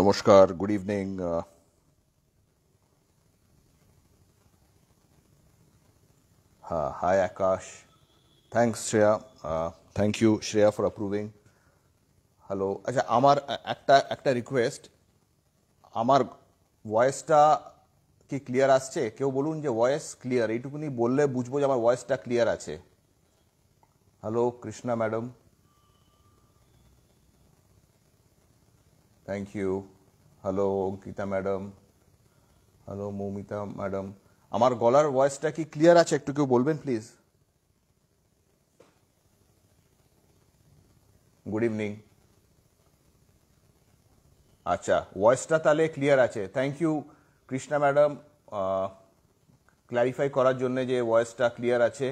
নমস্কার good evening uh, হ্যাঁ hi Akash thanks Shreya thank uh, you Shreya for approving hello আচ্ছা আমার একটা একটা রিকোয়েস্ট আমার ভয়েসটা কি ক্লিয়ার আসছে কেউ বলুন যে ভয়েস ক্লিয়ার এইটুকুনি বললে বুঝবো যে আমার ভয়েসটা ক্লিয়ার আছে hello Krishna madam thank you hello Ankita madam hello Moumita madam আমার গলার ভয়েসটা কি ক্লিয়ার আছে একটু কেউ বলবেন প্লিজ গুড ইভিনিং আচ্ছা ভয়েসটা তাহলে ক্লিয়ার আছে thank you Krishna madam clarify করার জন্য যে ভয়েসটা ক্লিয়ার আছে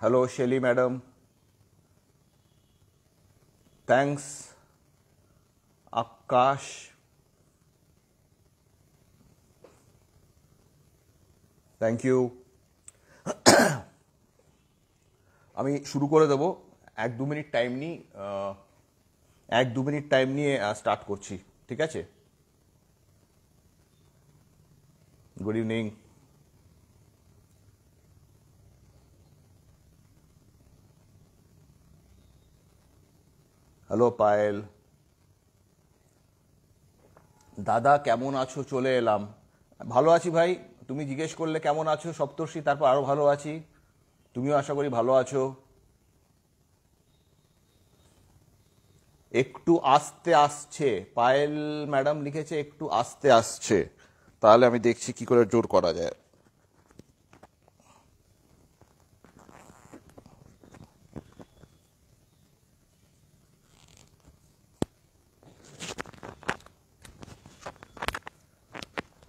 hello Shelly madam Thanks, Akash. Thank you আমি শুরু করে দেবো এক দু মিনিট টাইম নিই এক দু মিনিট টাইম নিয়ে স্টার্ট করছি ঠিক আছে গুড ইভিনিং হ্যালো পায়েল দাদা কেমন আছো চলে এলাম ভালো আছি ভাই তুমি জিজ্ঞেস করলে কেমন আছো সপ্তর্ষি তারপর আরও ভালো আছি তুমিও আশা করি ভালো আছো একটু আসতে আসছে পায়েল ম্যাডাম লিখেছে একটু আসতে আসছে তাহলে আমি দেখছি কি করে জোর করা যায়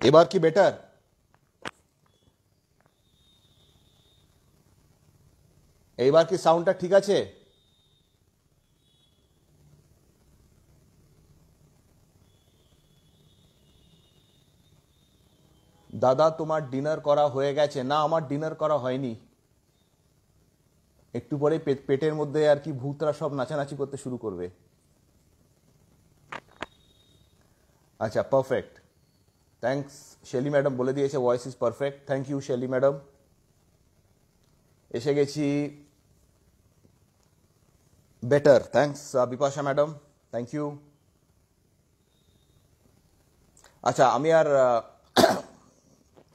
এবার কি বেটার এইবার কি সাউন্ডটা ঠিক আছে দাদা তোমার ডিনার করা হয়ে গেছে না আমার ডিনার করা হয়নি একটু পরে পেটের মধ্যে আর কি ভূতরা সব নাচানাচি করতে শুরু করবে আচ্ছা পারফেক্ট থ্যাংকস শেলি ম্যাডাম বলে দিয়েছে voice is perfect thank you Shelly madam এসে গেছি better thanks Bipasha madam thank you আচ্ছা আমি আর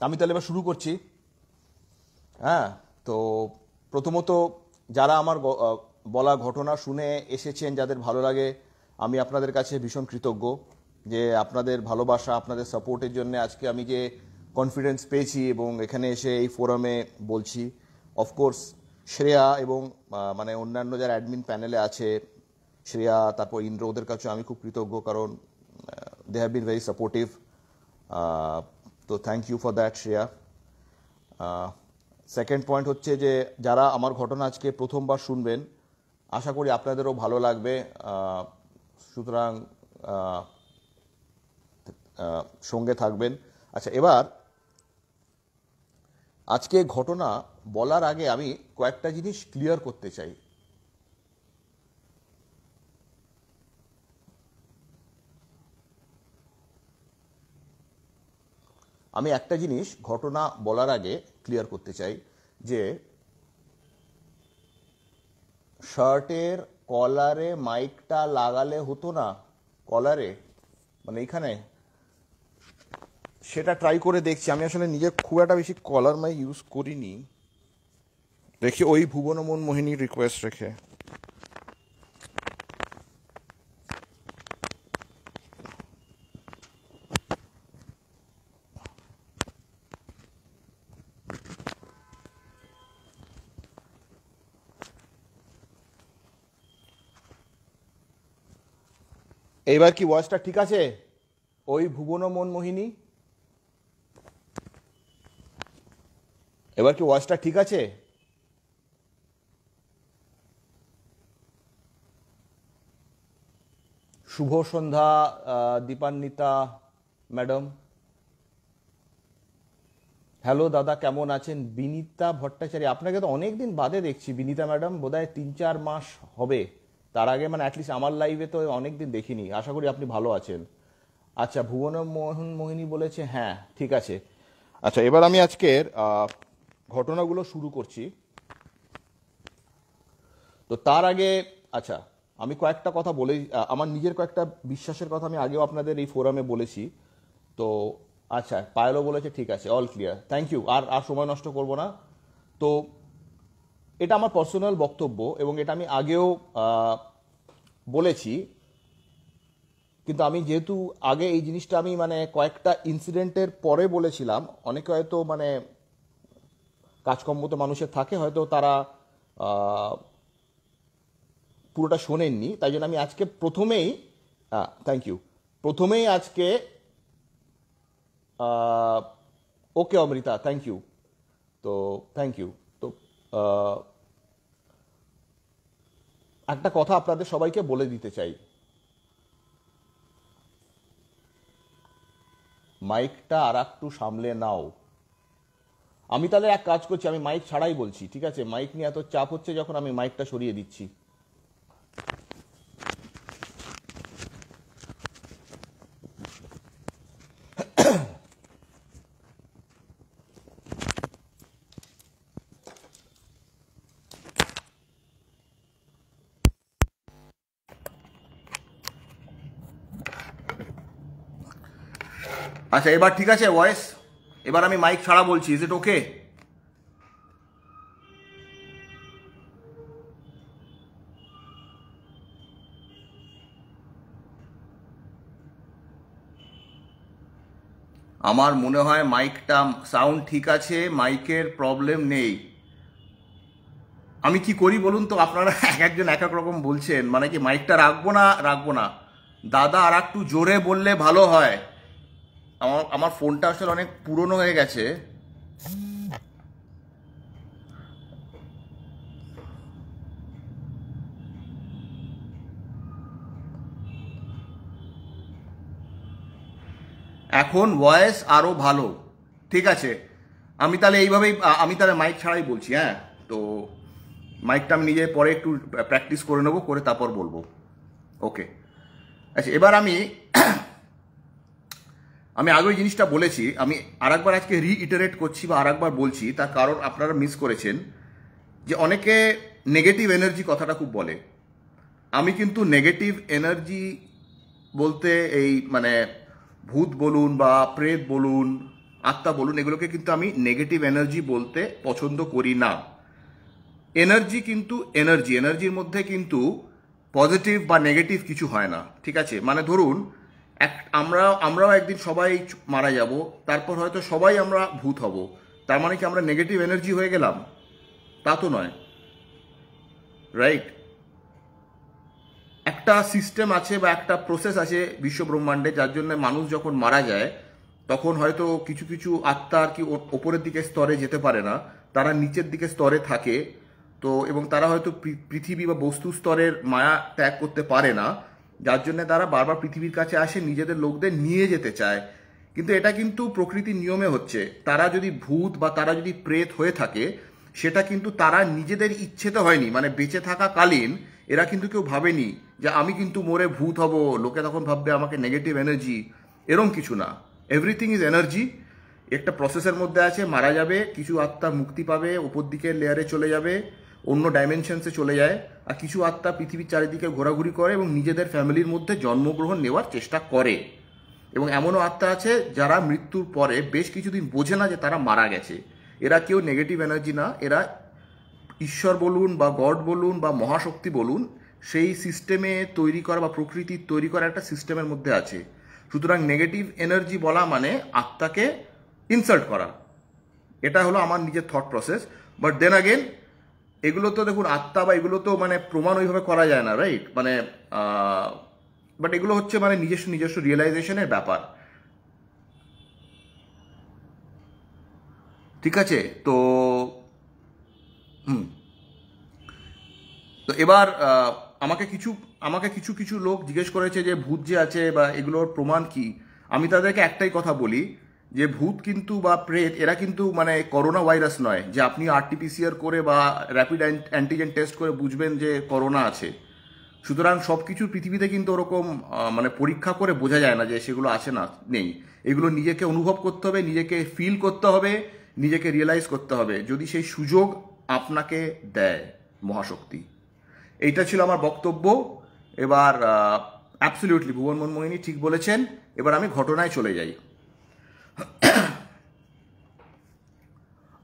আমি তাহলে এবার শুরু করছি হ্যাঁ তো প্রথমত যারা আমার বলা ঘটনা শুনে এসেছেন যাদের ভালো লাগে আমি আপনাদের কাছে ভীষণ কৃতজ্ঞ যে আপনাদের ভালোবাসা আপনাদের সাপোর্টের জন্য আজকে আমি যে কনফিডেন্স পেয়েছি এবং এখানে এসে এই ফোরামে বলছি অফকোর্স শ্রেয়া এবং মানে অন্যান্য যারা অ্যাডমিন প্যানেলে আছে শ্রেয়া তারপর ইন্দ্র ওদের কাছে আমি খুব কৃতজ্ঞ কারণ they have been very supportive তো thank you for that Shreya second point হচ্ছে যে যারা আমার ঘটনা আজকে প্রথমবার শুনবেন আশা করি আপনাদেরও ভালো লাগবে সুতরাং সঙ্গে থাকবেন আচ্ছা এবার আজকে ঘটনা বলার আগে আমি কয়েকটা জিনিস ক্লিয়ার করতে চাই আমি একটা জিনিস ঘটনা বলার আগে ক্লিয়ার করতে চাই যে শার্টের কলারে মাইকটা লাগালে হতো না কলারে মানে এখানে সেটা ট্রাই করে দেখছি আমি আসলে নিজে খুব একটা বেশি কলার মাই ইউজ করিনি দেখি ওই মন মোহিনী রিকোয়েস্ট রেখে এইবার কি ওয়াচটা ঠিক আছে ওই ভুবন মন মোহিনী এবার কি ওয়াচটা ঠিক আছে শুভ সন্ধ্যা দীপান্বিতা ম্যাডাম হ্যালো দাদা কেমন আছেন বিনীতা ভট্টাচারী আপনাকে তো অনেক দিন বাদে দেখছি বিনীতা ম্যাডাম বোধ হয় তিন চার মাস হবে তার আগে মানে অ্যাটলিস্ট আমার লাইভে তো অনেক দিন দেখিনি আশা করি আপনি ভালো আছেন আচ্ছা ভুবন মোহন মোহিনী বলেছে হ্যাঁ ঠিক আছে আচ্ছা এবার আমি আজকের ঘটনাগুলো শুরু করছি তো তার আগে আচ্ছা আমি কয়েকটা কথা বলে আমার নিজের কয়েকটা বিশ্বাসের কথা আমি আগেও আপনাদের এই ফোরামে বলেছি তো আচ্ছা পায়লো বলেছে ঠিক আছে অল ক্লিয়ার থ্যাংক ইউ আর আর সময় নষ্ট করব না তো এটা আমার পার্সোনাল বক্তব্য এবং এটা আমি আগেও বলেছি কিন্তু আমি যেহেতু আগে এই জিনিসটা আমি মানে কয়েকটা ইনসিডেন্টের পরে বলেছিলাম অনেকে হয়তো মানে কাজকর্ম তো মানুষের থাকে হয়তো তারা পুরোটা শোনেননি তাই জন্য আমি আজকে প্রথমেই থ্যাংক ইউ প্রথমেই আজকে ওকে অমৃতা থ্যাংক ইউ তো থ্যাংক ইউ তো একটা কথা আপনাদের সবাইকে বলে দিতে চাই মাইকটা আর একটু সামলে নাও আমি তাহলে এক কাজ করছি আমি মাইক ছাড়াই বলছি ঠিক আছে মাইক নিয়ে এত চাপ হচ্ছে যখন আমি মাইকটা সরিয়ে দিচ্ছি আচ্ছা এবার ঠিক আছে ভয়েস এবার আমি মাইক ছাড়া বলছি ইজ ইট ওকে আমার মনে হয় মাইকটা সাউন্ড ঠিক আছে মাইকের প্রবলেম নেই আমি কি করি বলুন তো আপনারা এক একজন এক এক রকম বলছেন মানে কি মাইকটা রাখবো না রাখবো না দাদা আর একটু জোরে বললে ভালো হয় আমার আমার ফোনটা আসলে অনেক পুরনো হয়ে গেছে এখন ভয়েস আরো ভালো ঠিক আছে আমি তাহলে এইভাবেই আমি তাহলে মাইক ছাড়াই বলছি হ্যাঁ তো মাইকটা আমি নিজে পরে একটু প্র্যাকটিস করে নেবো করে তারপর বলবো ওকে আচ্ছা এবার আমি আমি আগেও জিনিসটা বলেছি আমি আরেকবার আজকে রিইটারেট করছি বা আরেকবার বলছি তার কারণ আপনারা মিস করেছেন যে অনেকে নেগেটিভ এনার্জি কথাটা খুব বলে আমি কিন্তু নেগেটিভ এনার্জি বলতে এই মানে ভূত বলুন বা প্রেত বলুন আত্মা বলুন এগুলোকে কিন্তু আমি নেগেটিভ এনার্জি বলতে পছন্দ করি না এনার্জি কিন্তু এনার্জি এনার্জির মধ্যে কিন্তু পজিটিভ বা নেগেটিভ কিছু হয় না ঠিক আছে মানে ধরুন এক আমরা আমরাও একদিন সবাই মারা যাব তারপর হয়তো সবাই আমরা ভূত হব তার মানে কি আমরা নেগেটিভ এনার্জি হয়ে গেলাম তা তো নয় রাইট একটা সিস্টেম আছে বা একটা প্রসেস আছে বিশ্ব ব্রহ্মাণ্ডে যার জন্য মানুষ যখন মারা যায় তখন হয়তো কিছু কিছু আত্মা আর কি ওপরের দিকে স্তরে যেতে পারে না তারা নিচের দিকে স্তরে থাকে তো এবং তারা হয়তো পৃথিবী বা বস্তু স্তরের মায়া ত্যাগ করতে পারে না যার জন্য তারা বারবার পৃথিবীর কাছে আসে নিজেদের লোকদের নিয়ে যেতে চায় কিন্তু এটা কিন্তু প্রকৃতির নিয়মে হচ্ছে তারা যদি ভূত বা তারা যদি প্রেত হয়ে থাকে সেটা কিন্তু তারা নিজেদের ইচ্ছেতে হয়নি মানে বেঁচে থাকাকালীন এরা কিন্তু কেউ ভাবেনি যে আমি কিন্তু মরে ভূত হব লোকে তখন ভাববে আমাকে নেগেটিভ এনার্জি এরম কিছু না এভরিথিং ইজ এনার্জি একটা প্রসেসের মধ্যে আছে মারা যাবে কিছু আত্মা মুক্তি পাবে ওপর দিকের লেয়ারে চলে যাবে অন্য ডাইমেনশনসে চলে যায় আর কিছু আত্মা পৃথিবীর চারিদিকে ঘোরাঘুরি করে এবং নিজেদের ফ্যামিলির মধ্যে জন্মগ্রহণ নেওয়ার চেষ্টা করে এবং এমনও আত্মা আছে যারা মৃত্যুর পরে বেশ কিছুদিন বোঝে না যে তারা মারা গেছে এরা কেউ নেগেটিভ এনার্জি না এরা ঈশ্বর বলুন বা গড বলুন বা মহাশক্তি বলুন সেই সিস্টেমে তৈরি করা বা প্রকৃতির তৈরি করা একটা সিস্টেমের মধ্যে আছে সুতরাং নেগেটিভ এনার্জি বলা মানে আত্মাকে ইনসাল্ট করা এটা হলো আমার নিজের thought process but then again এগুলো তো দেখুন আত্মা বা এগুলো তো মানে প্রমাণ ওইভাবে করা যায় না রাইট মানে বাট এগুলো হচ্ছে মানে নিজস্ব নিজস্ব রিয়েলাইজেশনের ব্যাপার ঠিক আছে তো হুম তো এবার আমাকে কিছু আমাকে কিছু কিছু লোক জিজ্ঞেস করেছে যে ভূত যে আছে বা এগুলোর প্রমাণ কি আমি তাদেরকে একটাই কথা বলি যে ভূত কিন্তু বা প্রেত এরা কিন্তু মানে করোনা ভাইরাস নয় যে আপনি আরটিপিসিআর করে বা র্যাপিড অ্যান্টিজেন টেস্ট করে বুঝবেন যে করোনা আছে সুতরাং সব কিছু পৃথিবীতে কিন্তু ওরকম মানে পরীক্ষা করে বোঝা যায় না যে সেগুলো আছে না নেই এগুলো নিজেকে অনুভব করতে হবে নিজেকে ফিল করতে হবে নিজেকে রিয়েলাইজ করতে হবে যদি সেই সুযোগ আপনাকে দেয় মহাশক্তি এইটা ছিল আমার বক্তব্য এবার অ্যাবসলিউটলি ভুবন মনমোহিনী ঠিক বলেছেন এবার আমি ঘটনায় চলে যাই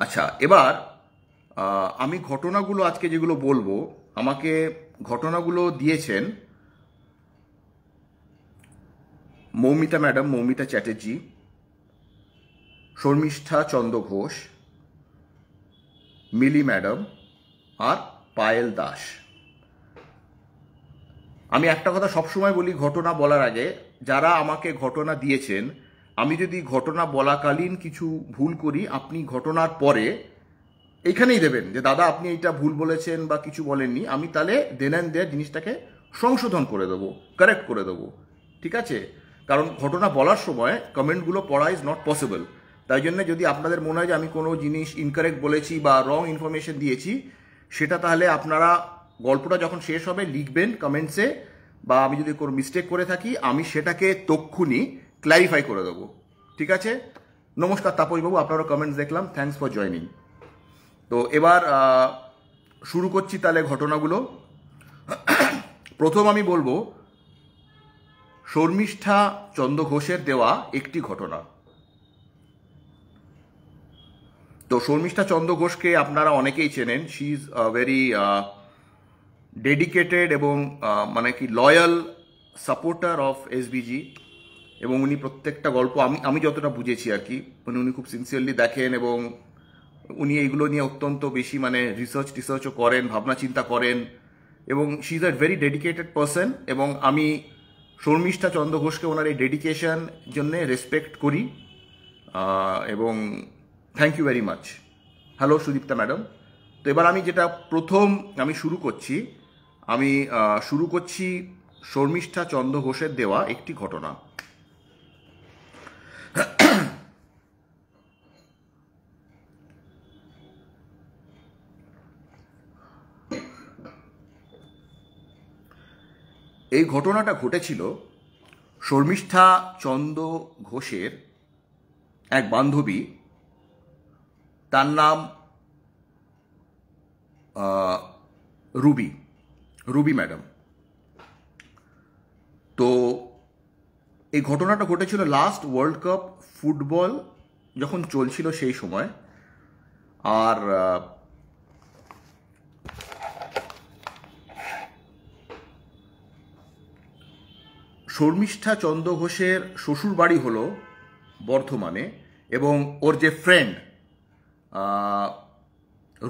আচ্ছা এবার আমি ঘটনাগুলো আজকে যেগুলো বলবো আমাকে ঘটনাগুলো দিয়েছেন মৌমিতা ম্যাডাম মৌমিতা চ্যাটার্জি শর্মিষ্ঠা চন্দ্র ঘোষ মিলি ম্যাডাম আর পায়েল দাস আমি একটা কথা সবসময় বলি ঘটনা বলার আগে যারা আমাকে ঘটনা দিয়েছেন আমি যদি ঘটনা বলাকালীন কিছু ভুল করি আপনি ঘটনার পরে এইখানেই দেবেন যে দাদা আপনি এটা ভুল বলেছেন বা কিছু বলেননি আমি তাহলে দেন অ্যান্ড দেয়ার জিনিসটাকে সংশোধন করে দেবো কারেক্ট করে দেবো ঠিক আছে কারণ ঘটনা বলার সময় কমেন্টগুলো পড়া ইজ নট পসিবল তাই জন্য যদি আপনাদের মনে হয় যে আমি কোনো জিনিস ইনকারেক্ট বলেছি বা রং ইনফরমেশন দিয়েছি সেটা তাহলে আপনারা গল্পটা যখন শেষ হবে লিখবেন কমেন্টসে বা আমি যদি কোনো মিস্টেক করে থাকি আমি সেটাকে তক্ষুনি ক্ল্যারিফাই করে দেবো ঠিক আছে নমস্কার তাপসবাবু আপনারও কমেন্টস দেখলাম থ্যাংকস ফর জয়নিং তো এবার শুরু করছি তাহলে ঘটনাগুলো প্রথম আমি বলবো শর্মিষ্ঠা চন্দ্র ঘোষের দেওয়া একটি ঘটনা তো শর্মিষ্ঠা চন্দ্র ঘোষকে আপনারা অনেকেই চেনেন শি ইজ ভেরি ডেডিকেটেড এবং মানে কি লয়াল সাপোর্টার অফ এসবিজি এবং উনি প্রত্যেকটা গল্প আমি আমি যতটা বুঝেছি আর কি মানে উনি খুব সিনসিয়ারলি দেখেন এবং উনি এইগুলো নিয়ে অত্যন্ত বেশি মানে রিসার্চ টিসার্চও করেন ভাবনা চিন্তা করেন এবং she is a very dedicated person এবং আমি শর্মিষ্ঠা চন্দ্র ঘোষকে ওনার এই ডেডিকেশন জন্যে রেসপেক্ট করি এবং thank you very much hello Sudipta madam তো এবার আমি যেটা প্রথম আমি শুরু করছি আমি শুরু করছি শর্মিষ্ঠা চন্দ্র ঘোষের দেওয়া একটি ঘটনা এই ঘটনাটা ঘটেছিল শর্মিষ্ঠা চন্দ ঘোষের এক বান্ধবী তার নাম রুবি রুবি ম্যাডাম তো এই ঘটনাটা ঘটেছিল লাস্ট ওয়ার্ল্ড কাপ ফুটবল যখন চলছিল সেই সময় আর শর্মিষ্ঠা চন্দ্র ঘোষের শ্বশুর বাড়ি হলো বর্ধমানে এবং ওর যে ফ্রেন্ড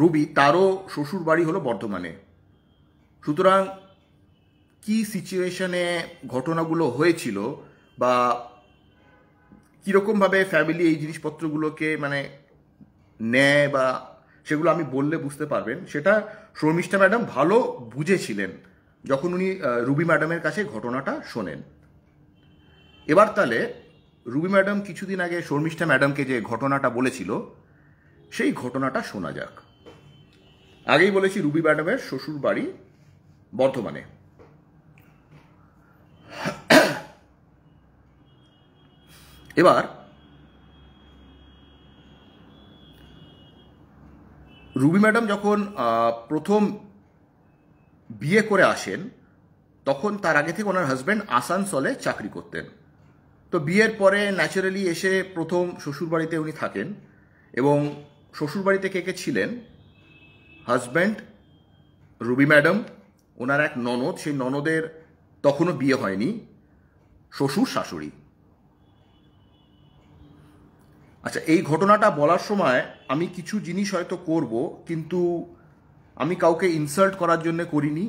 রুবি তারও শ্বশুর বাড়ি হলো বর্ধমানে সুতরাং কি সিচুয়েশনে ঘটনাগুলো হয়েছিল বা কীরকমভাবে ফ্যামিলি এই জিনিসপত্রগুলোকে মানে নেয় বা সেগুলো আমি বললে বুঝতে পারবেন সেটা শর্মিষ্ঠা ম্যাডাম ভালো বুঝেছিলেন যখন উনি রুবি ম্যাডামের কাছে ঘটনাটা শোনেন এবার তাহলে রুবি ম্যাডাম কিছুদিন আগে শর্মিষ্ঠা ম্যাডামকে যে ঘটনাটা বলেছিল সেই ঘটনাটা শোনা যাক আগেই বলেছি রুবি ম্যাডামের শ্বশুর বাড়ি বর্ধমানে এবার রুবি ম্যাডাম যখন প্রথম বিয়ে করে আসেন তখন তার আগে থেকে ওনার হাজব্যান্ড আসানসলে চাকরি করতেন তো বিয়ের পরে ন্যাচারালি এসে প্রথম শ্বশুরবাড়িতে উনি থাকেন এবং শ্বশুরবাড়িতে কে কে ছিলেন হাজব্যান্ড রুবি ম্যাডাম ওনার এক ননদ সেই ননদের তখনও বিয়ে হয়নি শ্বশুর শাশুড়ি আচ্ছা এই ঘটনাটা বলার সময় আমি কিছু জিনিস হয়তো করব কিন্তু আমি কাউকে ইনসাল্ট করার জন্য করিনি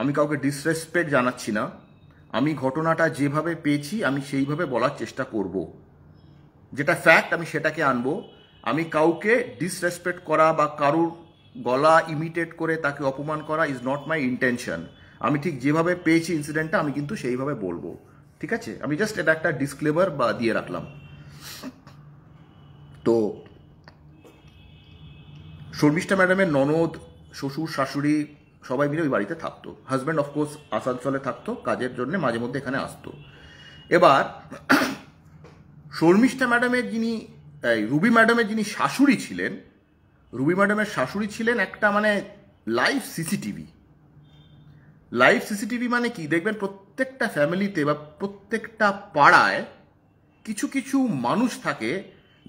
আমি কাউকে ডিসরেসপেক্ট জানাচ্ছি না আমি ঘটনাটা যেভাবে পেয়েছি আমি সেইভাবে বলার চেষ্টা করব যেটা ফ্যাক্ট আমি সেটাকে আনবো আমি কাউকে ডিসরেসপেক্ট করা বা কারুর গলা ইমিটেট করে তাকে অপমান করা ইজ নট মাই ইন্টেনশন আমি ঠিক যেভাবে পেয়েছি ইনসিডেন্টটা আমি কিন্তু সেইভাবে বলবো ঠিক আছে আমি জাস্ট এটা একটা ডিসক্লেভার বা দিয়ে রাখলাম তো শর্মিষ্ঠা ম্যাডামের ননদ শ্বশুর শাশুড়ি সবাই মিলে ওই বাড়িতে থাকতো হাজব্যান্ড অফকোর্স আসানসোলে থাকতো কাজের জন্য মাঝে মধ্যে এখানে আসতো এবার শর্মিষ্ঠা ম্যাডামের যিনি রুবি ম্যাডামের যিনি শাশুড়ি ছিলেন রুবি ম্যাডামের শাশুড়ি ছিলেন একটা মানে লাইভ সিসিটিভি লাইভ সিসিটিভি মানে কি দেখবেন প্রত্যেকটা ফ্যামিলিতে বা প্রত্যেকটা পাড়ায় কিছু কিছু মানুষ থাকে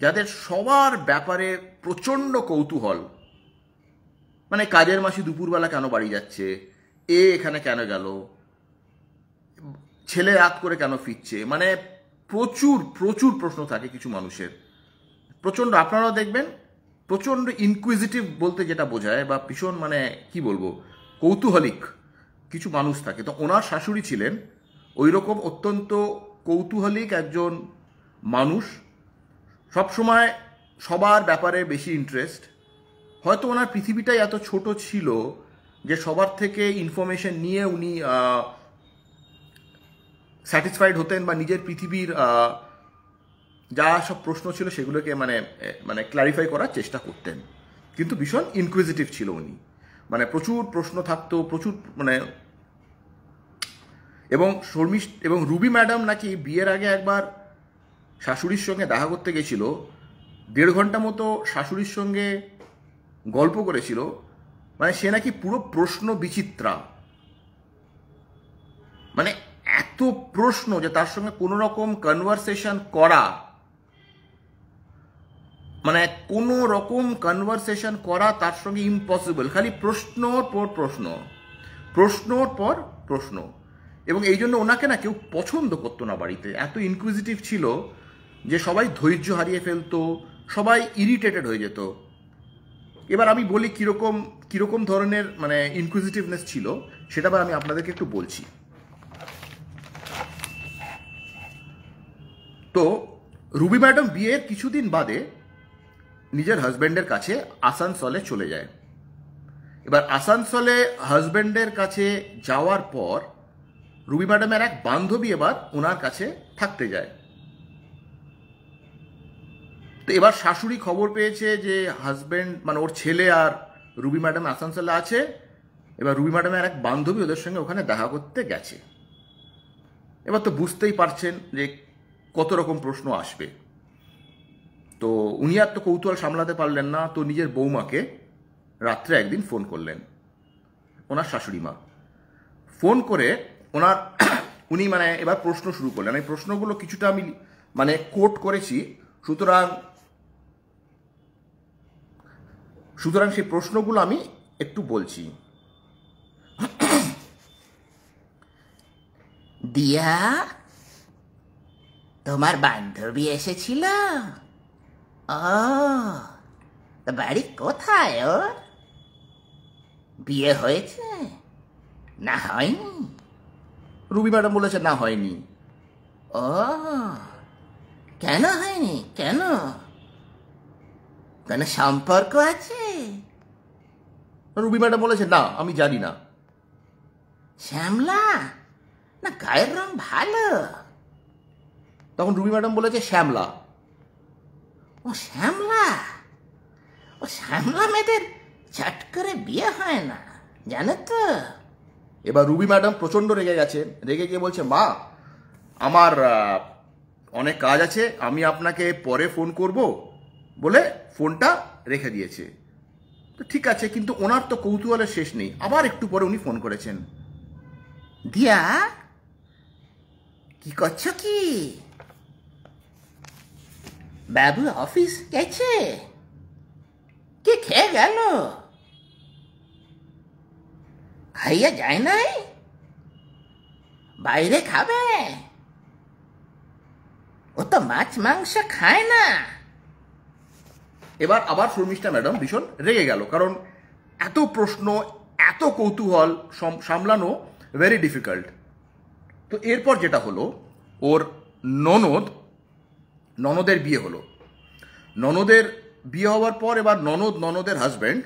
যাদের সবার ব্যাপারে প্রচণ্ড কৌতূহল মানে কাজের মাসি দুপুরবেলা কেন বাড়ি যাচ্ছে এ এখানে কেন গেল ছেলে রাত করে কেন ফিরছে মানে প্রচুর প্রচুর প্রশ্ন থাকে কিছু মানুষের প্রচণ্ড আপনারাও দেখবেন প্রচণ্ড ইনকুইজিটিভ বলতে যেটা বোঝায় বা ভীষণ মানে কি বলবো কৌতূহলিক কিছু মানুষ থাকে তো ওনার শাশুড়ি ছিলেন ওই রকম অত্যন্ত কৌতূহলিক একজন মানুষ সবসময় সবার ব্যাপারে বেশি ইন্টারেস্ট হয়তো ওনার পৃথিবীটাই এত ছোট ছিল যে সবার থেকে ইনফরমেশন নিয়ে উনি স্যাটিসফাইড হতেন বা নিজের পৃথিবীর যা সব প্রশ্ন ছিল সেগুলোকে মানে মানে ক্ল্যারিফাই করার চেষ্টা করতেন কিন্তু ভীষণ ইনকুইজিটিভ ছিল উনি মানে প্রচুর প্রশ্ন থাকতো প্রচুর মানে এবং শর্মি এবং রুবি ম্যাডাম নাকি বিয়ের আগে একবার শাশুড়ির সঙ্গে দেখা করতে গেছিল দেড় ঘন্টা মতো শাশুড়ির সঙ্গে গল্প করেছিল মানে সে নাকি পুরো প্রশ্ন বিচিত্রা মানে এত প্রশ্ন যে তার সঙ্গে কোনো রকম কনভারসেশন করা মানে কোনো রকম কনভারসেশন করা তার সঙ্গে ইম্পসিবল খালি প্রশ্নর পর প্রশ্ন প্রশ্নর পর প্রশ্ন এবং এই জন্য ওনাকে না কেউ পছন্দ করতো না বাড়িতে এত ইনকুইজিটিভ ছিল যে সবাই ধৈর্য হারিয়ে ফেলতো সবাই ইরিটেটেড হয়ে যেত এবার আমি বলি কীরকম কীরকম ধরনের মানে ইনকুইজিটিভনেস ছিল সেটা আবার আমি আপনাদেরকে একটু বলছি তো রুবি ম্যাডাম বিয়ের কিছুদিন বাদে নিজের হাজব্যান্ডের কাছে আসানসলে চলে যায় এবার আসানসলে হাজব্যান্ডের কাছে যাওয়ার পর রুবি ম্যাডামের এক বান্ধবী এবার ওনার কাছে থাকতে যায় তো এবার শাশুড়ি খবর পেয়েছে যে হাজব্যান্ড মানে ওর ছেলে আর রুবি ম্যাডাম আসানসালে আছে এবার রুবি ম্যাডামের এক বান্ধবী ওদের সঙ্গে ওখানে দেখা করতে গেছে এবার তো বুঝতেই পারছেন যে কত রকম প্রশ্ন আসবে তো উনি আর তো কৌতূহল সামলাতে পারলেন না তো নিজের বৌমাকে রাত্রে একদিন ফোন করলেন ওনার শাশুড়ি মা ফোন করে ওনার উনি মানে এবার প্রশ্ন শুরু করলেন এই প্রশ্নগুলো কিছুটা আমি মানে কোট করেছি সুতরাং সুতরাং সেই প্রশ্নগুলো আমি একটু বলছি দিয়া তোমার বান্ধবী এসেছিল ও বাড়ি কোথায় বিয়ে হয়েছে না হয়নি রুবি ম্যাডাম বলেছে না হয়নি ও কেন হয়নি কেন কোনো সম্পর্ক আছে রুবি ম্যাডাম বলেছে না আমি জানি না শ্যামলা না গায়ের রং ভালো তখন রুবি ম্যাডাম বলেছে শ্যামলা ও শ্যামলা ও শ্যামলা মেয়েদের চট করে বিয়ে হয় না জানো তো এবার রুবি ম্যাডাম প্রচণ্ড রেগে গেছে রেগে গিয়ে বলছে মা আমার অনেক কাজ আছে আমি আপনাকে পরে ফোন করবো বলে ফোনটা রেখে দিয়েছে তো ঠিক আছে কিন্তু ওনার তো কৌতূহলের শেষ নেই আবার একটু পরে উনি ফোন করেছেন দিয়া কি করছ কি বাবু অফিস গেছে কে খেয়ে গেল খাইয়া যায় নাই বাইরে খাবে ও তো মাছ মাংস খায় না এবার আবার শর্মিষ্ঠা ম্যাডাম ভীষণ রেগে গেল কারণ এত প্রশ্ন এত কৌতূহল সামলানো ভেরি ডিফিকাল্ট তো এরপর যেটা হলো ওর ননদ ননদের বিয়ে হলো ননদের বিয়ে হওয়ার পর এবার ননদ ননদের হাজব্যান্ড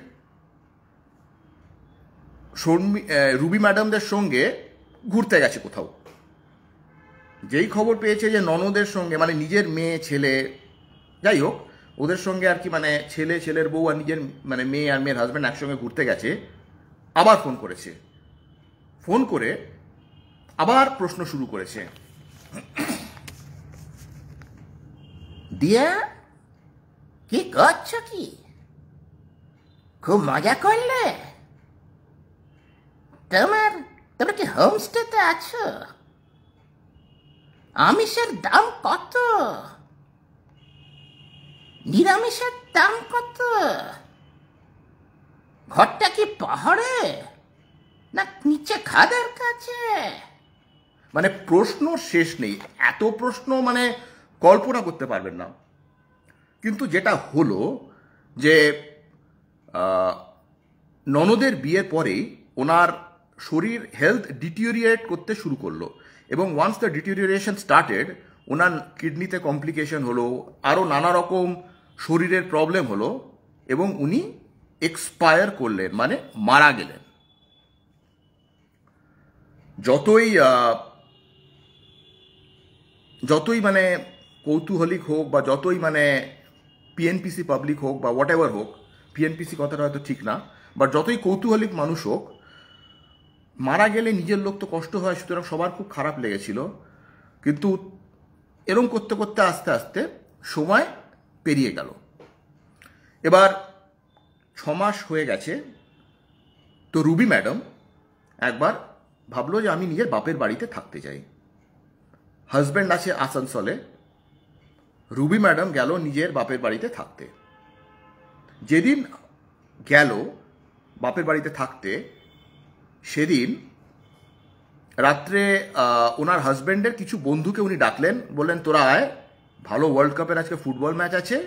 শর্মি রুবি ম্যাডামদের সঙ্গে ঘুরতে গেছে কোথাও যেই খবর পেয়েছে যে ননদের সঙ্গে মানে নিজের মেয়ে ছেলে যাই হোক ওদের সঙ্গে আর কি মানে ছেলে ছেলের বউ আর নিজের মানে মেয়ে আর মেয়ের হাজব্যান্ড একসঙ্গে ঘুরতে গেছে আবার ফোন করেছে ফোন করে আবার প্রশ্ন শুরু করেছে দিয়া কি করছ কি খুব মজা করলে তোমার তোমরা কি হোমস্টেতে আছো আমিষের দাম কত নিরামিষের দাম কত ঘরটা কি পাহাড়ে না নিচে খাদের কাছে মানে প্রশ্ন শেষ নেই এত প্রশ্ন মানে কল্পনা করতে পারবেন না কিন্তু যেটা হলো যে ননদের বিয়ের পরেই ওনার শরীর হেলথ ডিটিওরিয়েট করতে শুরু করলো এবং ওয়ান্স দ্য ডিটিওরিয়েশন স্টার্টেড ওনার কিডনিতে কমপ্লিকেশন হলো আরও নানা রকম শরীরের প্রবলেম হলো এবং উনি এক্সপায়ার করলেন মানে মারা গেলেন যতই যতই মানে কৌতূহলিক হোক বা যতই মানে পিএনপিসি পাবলিক হোক বা হোয়াট এভার হোক পিএনপিসি কথাটা হয়তো ঠিক না বা যতই কৌতূহলিক মানুষ হোক মারা গেলে নিজের লোক তো কষ্ট হয় সুতরাং সবার খুব খারাপ লেগেছিল কিন্তু এরম করতে করতে আস্তে আস্তে সময় পেরিয়ে গেল এবার ছমাস হয়ে গেছে তো রুবি ম্যাডাম একবার ভাবলো যে আমি নিজের বাপের বাড়িতে থাকতে চাই হাজব্যান্ড আছে আসানসোলে রুবি ম্যাডাম গেল নিজের বাপের বাড়িতে থাকতে যেদিন গেল বাপের বাড়িতে থাকতে সেদিন রাত্রে ওনার হাজব্যান্ডের কিছু বন্ধুকে উনি ডাকলেন বললেন তোরা আয় ভালো ওয়ার্ল্ড কাপের আজকে ফুটবল ম্যাচ আছে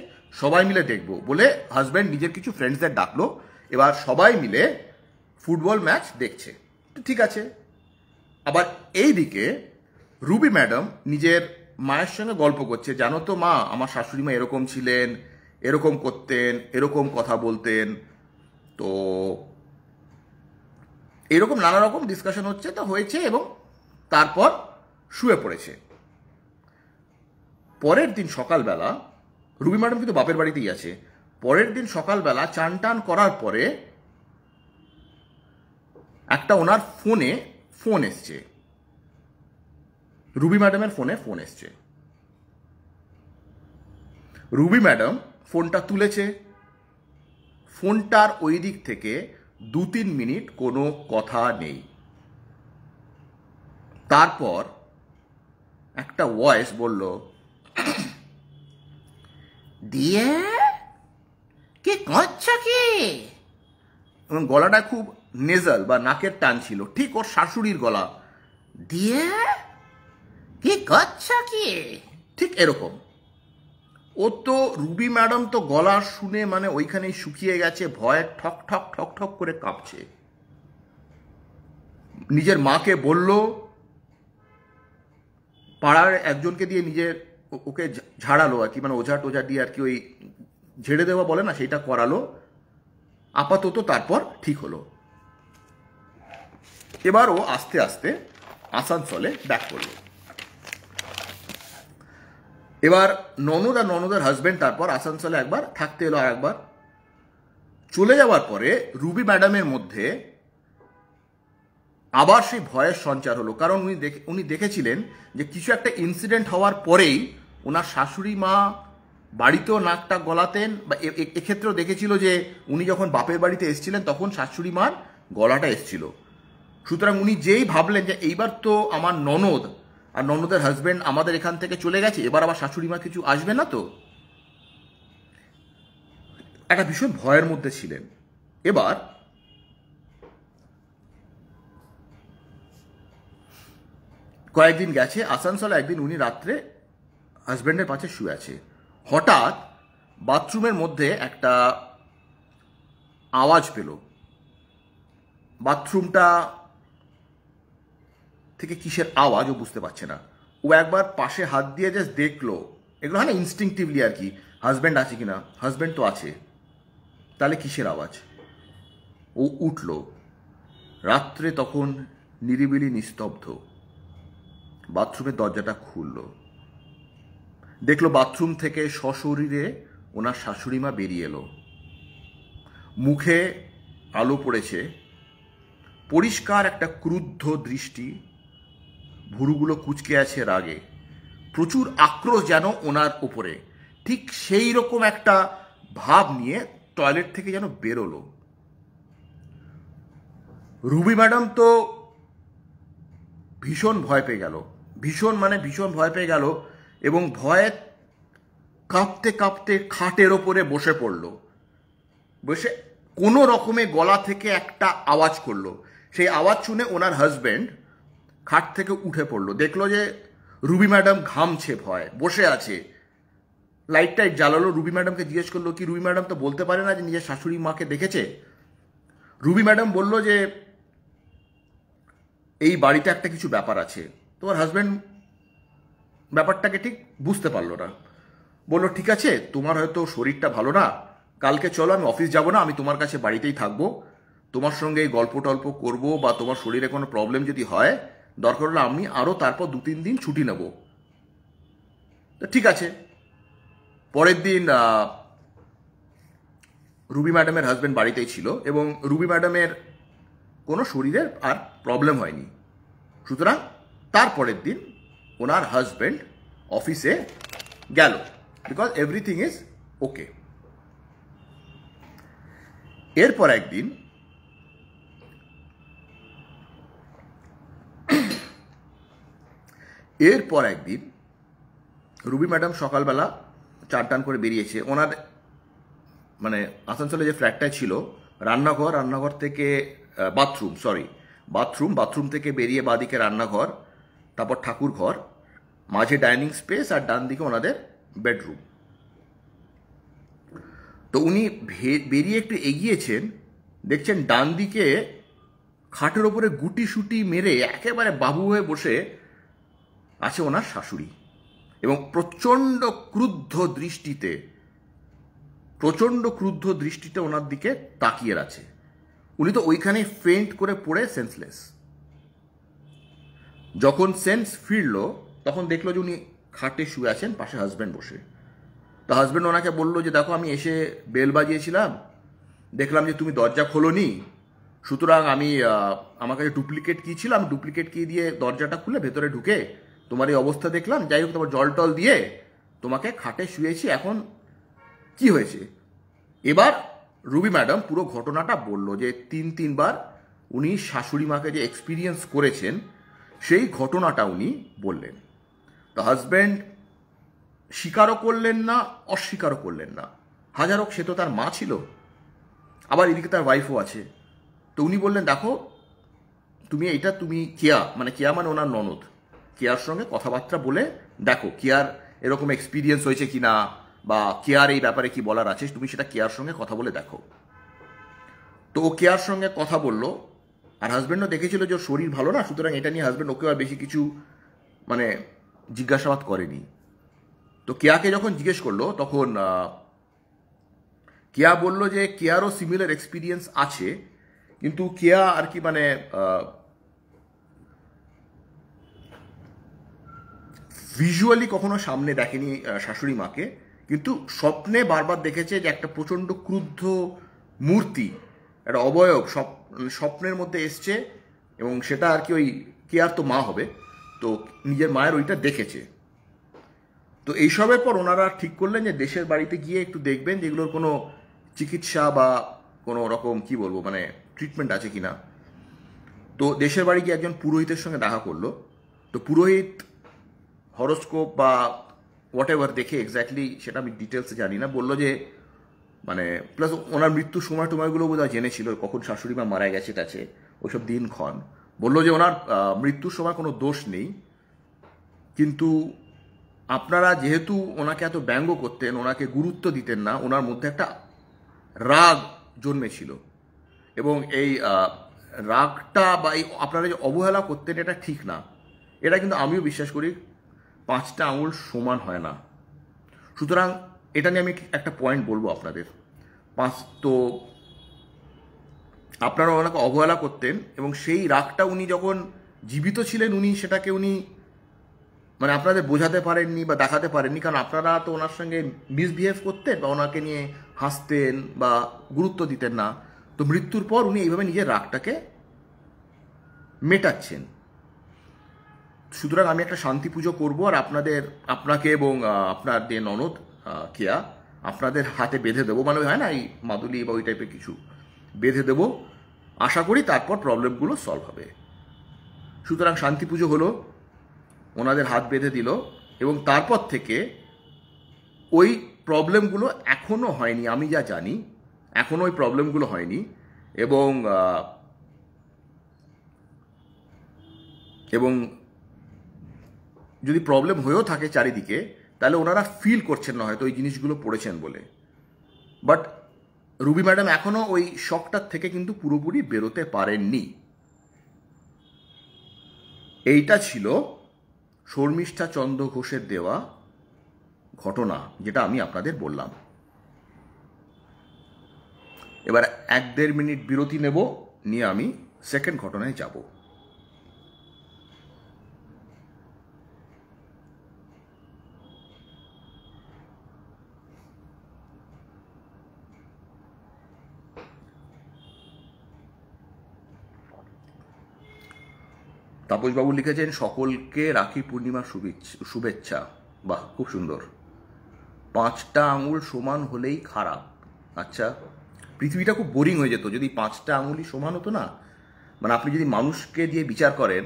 সবাই মিলে দেখব বলে হাজব্যান্ড নিজের কিছু ফ্রেন্ডসদের ডাকলো এবার সবাই মিলে ফুটবল ম্যাচ দেখছে ঠিক আছে আবার এই দিকে রুবি ম্যাডাম নিজের মায়ের সঙ্গে গল্প করছে জানো তো মা আমার শাশুড়ি মা এরকম ছিলেন এরকম করতেন এরকম কথা বলতেন তো এরকম নানা রকম ডিসকাশন হচ্ছে তো হয়েছে এবং তারপর শুয়ে পড়েছে পরের দিন সকালবেলা রুবি ম্যাডাম কিন্তু বাপের বাড়িতেই আছে পরের দিন সকালবেলা চান টান করার পরে একটা ওনার ফোনে ফোন এসছে রুবি ম্যাডামের ফোনে ফোন এসছে রুবি ম্যাডাম ফোনটা তুলেছে ফোনটার ওই দিক থেকে দু তিন মিনিট কোনো কথা নেই তারপর একটা ভয়েস বলল দিয়ে কি কাঁদছ কি এবং গলাটা খুব নেজাল বা নাকের টান ছিল ঠিক ওর শাশুড়ির গলা দিয়ে কি কাঁদছ কি ঠিক এরকম ও তো রুবি ম্যাডাম তো গলা শুনে মানে ওইখানেই শুকিয়ে গেছে ভয়ে ঠক ঠক ঠক ঠক করে কাঁপছে নিজের মাকে বলল পাড়ার একজনকে দিয়ে নিজের ওকে ঝাড়ালো আর কি মানে ওঝা টোঝা দিয়ে আর কি ওই ঝেড়ে দেওয়া বলে না সেটা করালো আপাতত তারপর ঠিক হলো এবার ও আস্তে আস্তে আসানসোলে ব্যাক করলো এবার ননদ আর ননদের হাজব্যান্ড তারপর আসানসোলে একবার থাকতে এলো আর একবার চলে যাওয়ার পরে রুবি ম্যাডামের মধ্যে আবার সেই ভয়ের সঞ্চার হলো কারণ উনি দেখে উনি দেখেছিলেন যে কিছু একটা ইনসিডেন্ট হওয়ার পরেই ওনার শাশুড়ি মা বাড়িতেও নাকটা গলাতেন বা এক্ষেত্রেও দেখেছিল যে উনি যখন বাপের বাড়িতে এসছিলেন তখন শাশুড়ি মার গলাটা এসছিল সুতরাং উনি যেই ভাবলেন যে এইবার তো আমার ননদ আর ননদের হাজব্যান্ড আমাদের এখান থেকে চলে গেছে এবার আবার শাশুড়ি মা কিছু আসবে না তো একটা ভীষণ ভয়ের মধ্যে ছিলেন এবার কয়েকদিন গেছে আসানসোল একদিন উনি রাত্রে হাজব্যান্ডের পাশে শুয়ে আছে হঠাৎ বাথরুমের মধ্যে একটা আওয়াজ পেল বাথরুমটা থেকে কিসের আওয়াজ ও বুঝতে পারছে না ও একবার পাশে হাত দিয়ে জাস্ট দেখলো এগুলো হয় না ইনস্টিংটিভলি আর কি হাজব্যান্ড আছে কি না হাজব্যান্ড তো আছে তাহলে কিসের আওয়াজ ও উঠল রাত্রে তখন নিরিবিলি নিস্তব্ধ বাথরুমের দরজাটা খুললো দেখলো বাথরুম থেকে সশরীরে ওনার শাশুড়ি মা বেরিয়ে এলো মুখে আলো পড়েছে পরিষ্কার একটা ক্রুদ্ধ দৃষ্টি ভুরুগুলো কুচকে আছে রাগে প্রচুর আক্রোশ যেন ওনার ওপরে ঠিক সেই রকম একটা ভাব নিয়ে টয়লেট থেকে যেন বেরোলো রুবি ম্যাডাম তো ভীষণ ভয় পেয়ে গেল ভীষণ মানে ভীষণ ভয় পেয়ে গেল এবং ভয়ে কাঁপতে কাঁপতে খাটের ওপরে বসে পড়ল বসে কোনো রকমে গলা থেকে একটা আওয়াজ করলো সেই আওয়াজ শুনে ওনার হাজব্যান্ড খাট থেকে উঠে পড়লো দেখলো যে রুবি ম্যাডাম ঘামছে ভয় বসে আছে লাইট টাইট জ্বালালো রুবি ম্যাডামকে জিজ্ঞেস করলো কি রুবি ম্যাডাম তো বলতে পারে না যে নিজের শাশুড়ি মাকে দেখেছে রুবি ম্যাডাম বলল যে এই বাড়িতে একটা কিছু ব্যাপার আছে তোমার হাজব্যান্ড ব্যাপারটাকে ঠিক বুঝতে পারলো না বললো ঠিক আছে তোমার হয়তো শরীরটা ভালো না কালকে চলো আমি অফিস যাব না আমি তোমার কাছে বাড়িতেই থাকবো তোমার সঙ্গে এই গল্প টল্প করবো বা তোমার শরীরে কোনো প্রবলেম যদি হয় দরকার হলে আমি আরও তারপর দু তিন দিন ছুটি নেব ঠিক আছে পরের দিন রুবি ম্যাডামের হাজব্যান্ড বাড়িতেই ছিল এবং রুবি ম্যাডামের কোনো শরীরের আর প্রবলেম হয়নি সুতরাং তারপরের দিন ওনার হাজব্যান্ড অফিসে গেল বিকজ এভরিথিং ইজ ওকে এরপর একদিন এরপর একদিন রুবি ম্যাডাম সকালবেলা চার টান করে বেরিয়েছে ওনার মানে আসানসোলে যে ফ্ল্যাটটা ছিল রান্নাঘর রান্নাঘর থেকে বাথরুম সরি বাথরুম বাথরুম থেকে বেরিয়ে বাদিকে রান্নাঘর তারপর ঠাকুর ঘর মাঝে ডাইনিং স্পেস আর ডান দিকে ওনাদের বেডরুম তো উনি বেরিয়ে একটু এগিয়েছেন দেখছেন ডান দিকে খাটের ওপরে গুটি সুটি মেরে একেবারে বাবু হয়ে বসে আছে ওনার শাশুড়ি এবং প্রচণ্ড ক্রুদ্ধ দৃষ্টিতে প্রচণ্ড ক্রুদ্ধ দৃষ্টিতে ওনার দিকে তাকিয়ে আছে উনি তো ওইখানে ফেন্ট করে পড়ে সেন্সলেস যখন সেন্স ফিরল তখন দেখলো যে উনি খাটে শুয়ে আছেন পাশে হাজব্যান্ড বসে তো হাজব্যান্ড ওনাকে বললো যে দেখো আমি এসে বেল বাজিয়েছিলাম দেখলাম যে তুমি দরজা খোলোনি সুতরাং আমি আমার কাছে ডুপ্লিকেট কী ছিল আমি ডুপ্লিকেট কী দিয়ে দরজাটা খুলে ভেতরে ঢুকে তোমার এই অবস্থা দেখলাম যাই হোক তোমার জল টল দিয়ে তোমাকে খাটে শুয়েছি এখন কি হয়েছে এবার রুবি ম্যাডাম পুরো ঘটনাটা বলল যে তিন তিনবার উনি শাশুড়ি মাকে যে এক্সপিরিয়েন্স করেছেন সেই ঘটনাটা উনি বললেন দ্য হাজব্যান্ড স্বীকারও করলেন না অস্বীকারও করলেন না হাজারক সে তো তার মা ছিল আবার এদিকে তার ওয়াইফও আছে তো উনি বললেন দেখো তুমি এটা তুমি কেয়া মানে কেয়া মানে ওনার ননদ কেয়ার সঙ্গে কথাবার্তা বলে দেখো কেয়ার এরকম এক্সপিরিয়েন্স হয়েছে কি না বা কেয়ার এই ব্যাপারে কি বলার আছে তুমি সেটা কেয়ার সঙ্গে কথা বলে দেখো তো ও কেয়ার সঙ্গে কথা বলল আর হাজব্যান্ডও দেখেছিল যে শরীর ভালো না সুতরাং এটা নিয়ে হাজব্যান্ড ওকেও আর বেশি কিছু মানে জিজ্ঞাসাবাদ করেনি তো কেয়াকে যখন জিজ্ঞেস করলো তখন কেয়া বলল যে কেয়ারও সিমিলার এক্সপিরিয়েন্স আছে কিন্তু কেয়া আর কি মানে ভিজুয়ালি কখনো সামনে দেখেনি শাশুড়ি মাকে কিন্তু স্বপ্নে বারবার দেখেছে যে একটা প্রচণ্ড ক্রুদ্ধ মূর্তি একটা অবয়ব স্বপ্নের মধ্যে এসছে এবং সেটা আর কি ওই কেয়ার তো মা হবে তো নিজের মায়ের ওইটা দেখেছে তো এইসবের পর ওনারা ঠিক করলেন যে দেশের বাড়িতে গিয়ে একটু দেখবেন যেগুলোর কোনো চিকিৎসা বা কোনো রকম কি বলবো মানে ট্রিটমেন্ট আছে কিনা তো দেশের বাড়ি গিয়ে একজন পুরোহিতের সঙ্গে দেখা করলো তো পুরোহিত হরোস্কোপ বা হোয়াট এভার দেখে এক্স্যাক্টলি সেটা আমি ডিটেলসে জানি না বললো যে মানে প্লাস ওনার মৃত্যু সময় টময়গুলো বোধহয় জেনেছিল কখন শাশুড়ি মা মারা গেছে কাছে ওইসব দিনক্ষণ বলল যে ওনার মৃত্যুর সময় কোনো দোষ নেই কিন্তু আপনারা যেহেতু ওনাকে এত ব্যঙ্গ করতেন ওনাকে গুরুত্ব দিতেন না ওনার মধ্যে একটা রাগ জন্মেছিল এবং এই রাগটা বা এই আপনারা যে অবহেলা করতেন এটা ঠিক না এটা কিন্তু আমিও বিশ্বাস করি পাঁচটা আঙুল সমান হয় না সুতরাং এটা নিয়ে আমি একটা পয়েন্ট বলবো আপনাদের পাঁচ তো আপনারা ওনাকে অবহেলা করতেন এবং সেই রাগটা উনি যখন জীবিত ছিলেন উনি সেটাকে উনি মানে আপনাদের বোঝাতে পারেননি বা দেখাতে পারেননি কারণ আপনারা তো ওনার সঙ্গে মিসবিহেভ করতেন বা ওনাকে নিয়ে হাসতেন বা গুরুত্ব দিতেন না তো মৃত্যুর পর উনি এইভাবে নিজের রাগটাকে মেটাচ্ছেন সুতরাং আমি একটা শান্তি পুজো করবো আর আপনাদের আপনাকে এবং আপনার যে ননদ কেয়া আপনাদের হাতে বেঁধে দেবো মানে হয় না এই মাদুলি বা ওই টাইপের কিছু বেঁধে দেবো আশা করি তারপর প্রবলেমগুলো সলভ হবে সুতরাং শান্তি পুজো হলো ওনাদের হাত বেঁধে দিল এবং তারপর থেকে ওই প্রবলেমগুলো এখনও হয়নি আমি যা জানি এখনও ওই প্রবলেমগুলো হয়নি এবং এবং যদি প্রবলেম হয়েও থাকে চারিদিকে তাহলে ওনারা ফিল করছেন না হয়তো ওই জিনিসগুলো পড়েছেন বলে বাট রুবি ম্যাডাম এখনও ওই শখটার থেকে কিন্তু পুরোপুরি বেরোতে পারেননি এইটা ছিল শর্মিষ্ঠা চন্দ্র ঘোষের দেওয়া ঘটনা যেটা আমি আপনাদের বললাম এবার এক দেড় মিনিট বিরতি নেব নিয়ে আমি সেকেন্ড ঘটনায় যাব তাপসবাবু লিখেছেন সকলকে রাখি পূর্ণিমার শুভেচ্ছা বাহ খুব সুন্দর পাঁচটা আঙুল সমান হলেই খারাপ আচ্ছা পৃথিবীটা খুব বোরিং হয়ে যেত যদি পাঁচটা আঙুলই সমান হতো না মানে আপনি যদি মানুষকে দিয়ে বিচার করেন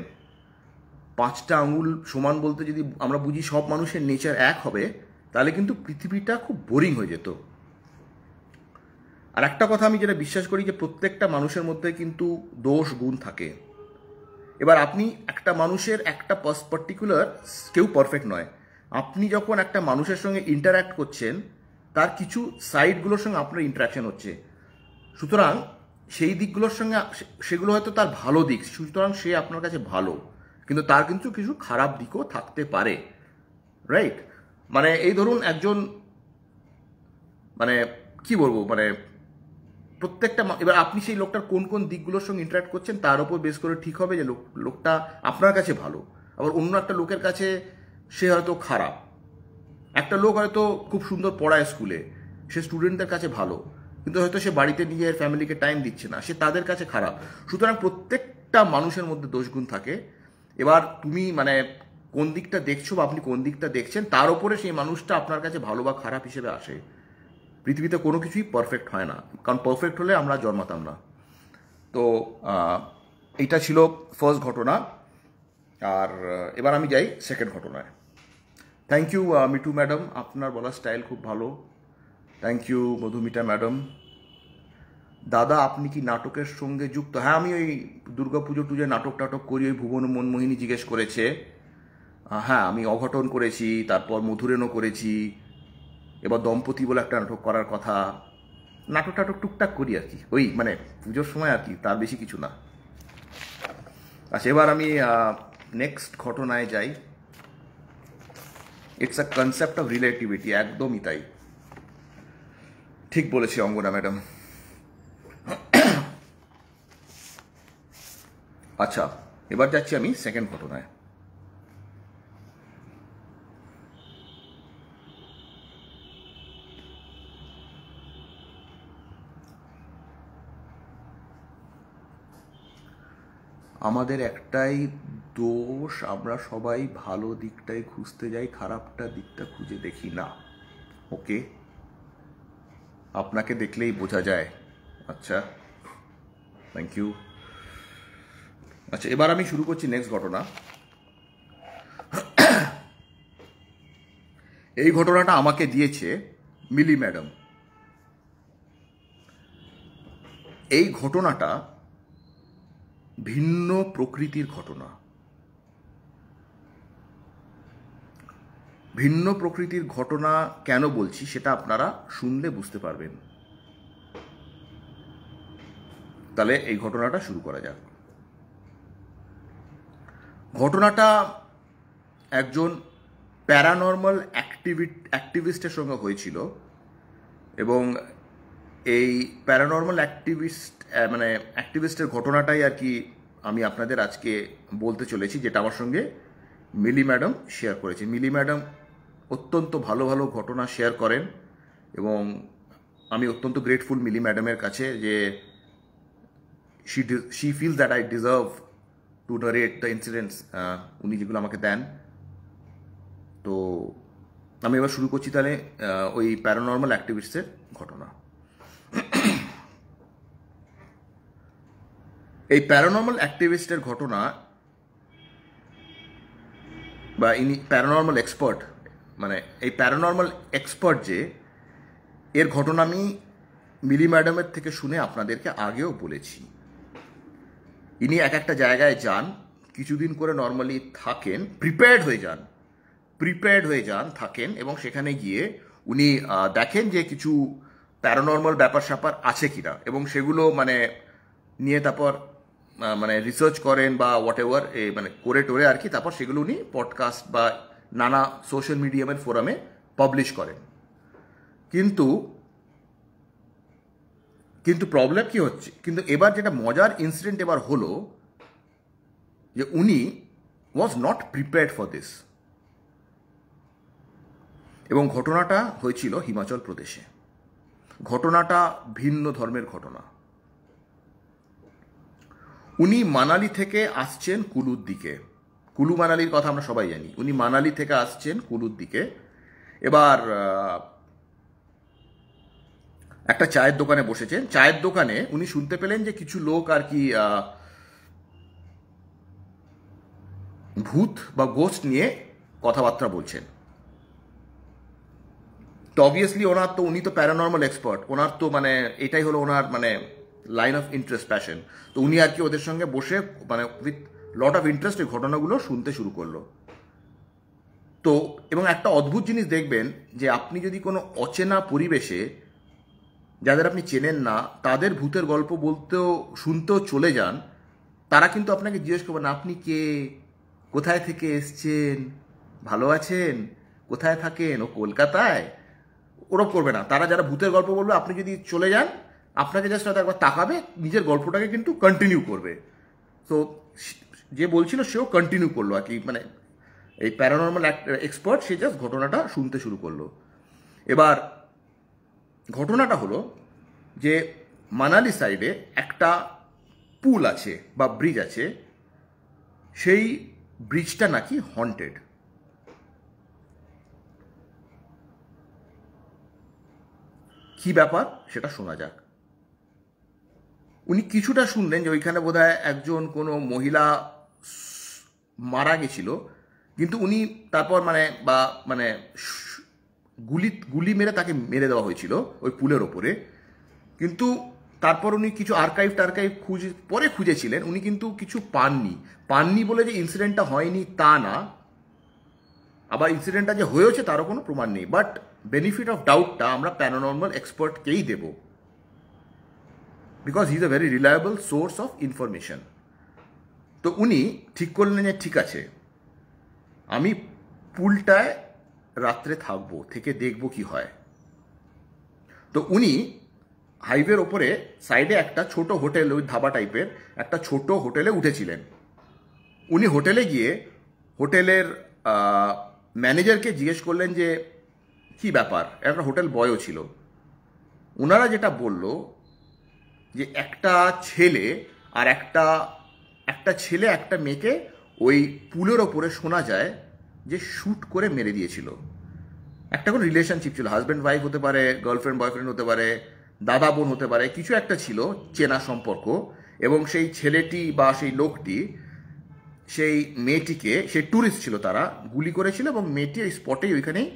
পাঁচটা আঙুল সমান বলতে যদি আমরা বুঝি সব মানুষের নেচার এক হবে তাহলে কিন্তু পৃথিবীটা খুব বোরিং হয়ে যেত আর একটা কথা আমি যেটা বিশ্বাস করি যে প্রত্যেকটা মানুষের মধ্যে কিন্তু দোষ গুণ থাকে এবার আপনি একটা মানুষের একটা পার্টিকুলার কেউ পারফেক্ট নয় আপনি যখন একটা মানুষের সঙ্গে ইন্টারাক্ট করছেন তার কিছু সাইডগুলোর সঙ্গে আপনার ইন্টারাকশন হচ্ছে সুতরাং সেই দিকগুলোর সঙ্গে সেগুলো হয়তো তার ভালো দিক সুতরাং সে আপনার কাছে ভালো কিন্তু তার কিন্তু কিছু খারাপ দিকও থাকতে পারে রাইট মানে এই ধরুন একজন মানে কি বলবো মানে প্রত্যেকটা এবার আপনি সেই লোকটার কোন কোন দিকগুলোর সঙ্গে ইন্টারাক্ট করছেন তার উপর বেশ করে ঠিক হবে যে লোক লোকটা আপনার কাছে ভালো আবার অন্য একটা লোকের কাছে সে হয়তো খারাপ একটা লোক হয়তো খুব সুন্দর পড়ায় স্কুলে সে স্টুডেন্টদের কাছে ভালো কিন্তু হয়তো সে বাড়িতে নিজের ফ্যামিলিকে টাইম দিচ্ছে না সে তাদের কাছে খারাপ সুতরাং প্রত্যেকটা মানুষের মধ্যে দোষগুণ থাকে এবার তুমি মানে কোন দিকটা দেখছো বা আপনি কোন দিকটা দেখছেন তার উপরে সেই মানুষটা আপনার কাছে ভালো বা খারাপ হিসেবে আসে পৃথিবীতে কোনো কিছুই পারফেক্ট হয় না কারণ পারফেক্ট হলে আমরা জন্মাতাম না তো এটা ছিল ফার্স্ট ঘটনা আর এবার আমি যাই সেকেন্ড ঘটনায় থ্যাংক ইউ মিটু ম্যাডাম আপনার বলার স্টাইল খুব ভালো থ্যাংক ইউ মধুমিতা ম্যাডাম দাদা আপনি কি নাটকের সঙ্গে যুক্ত হ্যাঁ আমি ওই দুর্গা পুজো টুজো নাটক টাটক করি ওই ভুবন মনমোহিনী জিজ্ঞেস করেছে হ্যাঁ আমি অঘটন করেছি তারপর মধুরেনও করেছি এবার দম্পতি বলে একটা নাটক করার কথা নাটক টাটক টুকটাক করি আর কি ওই মানে পুজোর সময় আর কি তার বেশি কিছু না আচ্ছা এবার আমি নেক্সট ঘটনায় যাই it's a concept of relativity একদমই তাই ঠিক বলেছি অঙ্গনা ম্যাডাম আচ্ছা এবার যাচ্ছি আমি সেকেন্ড ঘটনায় আমাদের একটাই দোষ আমরা সবাই ভালো দিকটাই খুঁজতে যাই খারাপটা দিকটা খুঁজে দেখি না ওকে আপনাকে দেখলেই বোঝা যায় আচ্ছা থ্যাংক ইউ আচ্ছা এবার আমি শুরু করছি নেক্সট ঘটনা এই ঘটনাটা আমাকে দিয়েছে মিলি ম্যাডাম এই ঘটনাটা ভিন্ন প্রকৃতির ঘটনা ভিন্ন প্রকৃতির ঘটনা কেন বলছি সেটা আপনারা শুনলে বুঝতে পারবেন তাহলে এই ঘটনাটা শুরু করা যাক ঘটনাটা একজন প্যারানর্মাল অ্যাক্টিভিট অ্যাক্টিভিস্টের সঙ্গে হয়েছিল এবং এই প্যারানর্মাল অ্যাক্টিভিস্ট মানে অ্যাক্টিভিস্টের ঘটনাটাই আর কি আমি আপনাদের আজকে বলতে চলেছি যেটা আমার সঙ্গে মিলি ম্যাডাম শেয়ার করেছে মিলি ম্যাডাম অত্যন্ত ভালো ভালো ঘটনা শেয়ার করেন এবং আমি অত্যন্ত গ্রেটফুল মিলি ম্যাডামের কাছে যে she she feel that I deserve to narrate the incidents উনি যেগুলো আমাকে দেন তো আমি এবার শুরু করছি তাহলে ওই প্যারানর্মাল অ্যাক্টিভিস্টের ঘটনা এই প্যারানর্মাল অ্যাক্টিভিস্টের ঘটনা বা ইনি প্যারানর্মাল এক্সপার্ট মানে এই প্যারানর্মাল এক্সপার্ট যে এর ঘটনা আমি মিলি ম্যাডামের থেকে শুনে আপনাদেরকে আগেও বলেছি ইনি এক একটা জায়গায় যান কিছুদিন করে নর্মালি থাকেন প্রিপেয়ার্ড হয়ে যান প্রিপেয়ার্ড হয়ে যান থাকেন এবং সেখানে গিয়ে উনি দেখেন যে কিছু প্যারানর্মাল ব্যাপার স্যাপার আছে কিনা এবং সেগুলো মানে নিয়ে তারপর মানে রিসার্চ করেন বা হোয়াট এভার মানে করে টোরে আর কি তারপর সেগুলো উনি পডকাস্ট বা নানা সোশ্যাল মিডিয়ামের ফোরামে পাবলিশ করেন কিন্তু কিন্তু প্রবলেম কি হচ্ছে কিন্তু এবার যেটা মজার ইনসিডেন্ট এবার হলো যে উনি was not prepared for this এবং ঘটনাটা হয়েছিল হিমাচল প্রদেশে ঘটনাটা ভিন্ন ধর্মের ঘটনা উনি মানালি থেকে আসছেন কুলুর দিকে কুলু মানালির কথা আমরা সবাই জানি উনি মানালি থেকে আসছেন কুলুর দিকে এবার একটা চায়ের দোকানে বসেছেন চায়ের দোকানে উনি শুনতে পেলেন যে কিছু লোক আর কি ভূত বা গোস্ট নিয়ে কথাবার্তা বলছেন তো অবভিয়াসলি ওনার তো উনি তো প্যারানর্মাল এক্সপার্ট ওনার তো মানে এটাই হলো ওনার মানে লাইন অফ ইন্টারেস্ট প্যাশন তো উনি আর কি ওদের সঙ্গে বসে মানে উইথ লট অফ ইন্টারেস্ট এই ঘটনাগুলো শুনতে শুরু করলো তো এবং একটা অদ্ভুত জিনিস দেখবেন যে আপনি যদি কোনো অচেনা পরিবেশে যাদের আপনি চেনেন না তাদের ভূতের গল্প বলতেও শুনতেও চলে যান তারা কিন্তু আপনাকে জিজ্ঞেস করবেন আপনি কে কোথায় থেকে এসছেন ভালো আছেন কোথায় থাকেন ও কলকাতায় ওরম করবে না তারা যারা ভূতের গল্প বলবে আপনি যদি চলে যান আপনাকে জাস্ট হয়তো একবার তাকাবে নিজের গল্পটাকে কিন্তু কন্টিনিউ করবে তো যে বলছিল সেও কন্টিনিউ করলো আর কি মানে এই প্যারানর্মাল এক্সপার্ট সে জাস্ট ঘটনাটা শুনতে শুরু করলো এবার ঘটনাটা হলো যে মানালি সাইডে একটা পুল আছে বা ব্রিজ আছে সেই ব্রিজটা নাকি হন্টেড কি ব্যাপার সেটা শোনা যাক উনি কিছুটা শুনলেন যে ওইখানে বোধ একজন কোনো মহিলা মারা গেছিল কিন্তু উনি তারপর মানে বা মানে গুলি গুলি মেরে তাকে মেরে দেওয়া হয়েছিল ওই পুলের ওপরে কিন্তু তারপর উনি কিছু আর্কাইভ টার্কাইভ খুঁজে পরে খুঁজেছিলেন উনি কিন্তু কিছু পাননি পাননি বলে যে ইনসিডেন্টটা হয়নি তা না আবার ইনসিডেন্টটা যে হয়েছে তারও কোনো প্রমাণ নেই বাট বেনিফিট অফ ডাউটটা আমরা প্যানোনর্মাল এক্সপার্টকেই দেব because is a very reliable source of information তো উনি ঠিক করলেন যে ঠিক আছে আমি পুলটায় রাত্রে থাকবো থেকে দেখব কি হয় তো উনি হাইওয়ের ওপরে সাইডে একটা ছোট হোটেল ওই ধাবা টাইপের একটা ছোট হোটেলে উঠেছিলেন উনি হোটেলে গিয়ে হোটেলের ম্যানেজারকে জিজ্ঞেস করলেন যে কি ব্যাপার একটা হোটেল বয়ও ছিল ওনারা যেটা বলল যে একটা ছেলে আর একটা একটা ছেলে একটা মেয়েকে ওই পুলের ওপরে শোনা যায় যে শ্যুট করে মেরে দিয়েছিল একটা কোনো রিলেশনশিপ ছিল হাজব্যান্ড ওয়াইফ হতে পারে গার্লফ্রেন্ড বয়ফ্রেন্ড হতে পারে দাদা বোন হতে পারে কিছু একটা ছিল চেনা সম্পর্ক এবং সেই ছেলেটি বা সেই লোকটি সেই মেয়েটিকে সেই ট্যুরিস্ট ছিল তারা গুলি করেছিল এবং মেয়েটি ওই স্পটেই ওইখানেই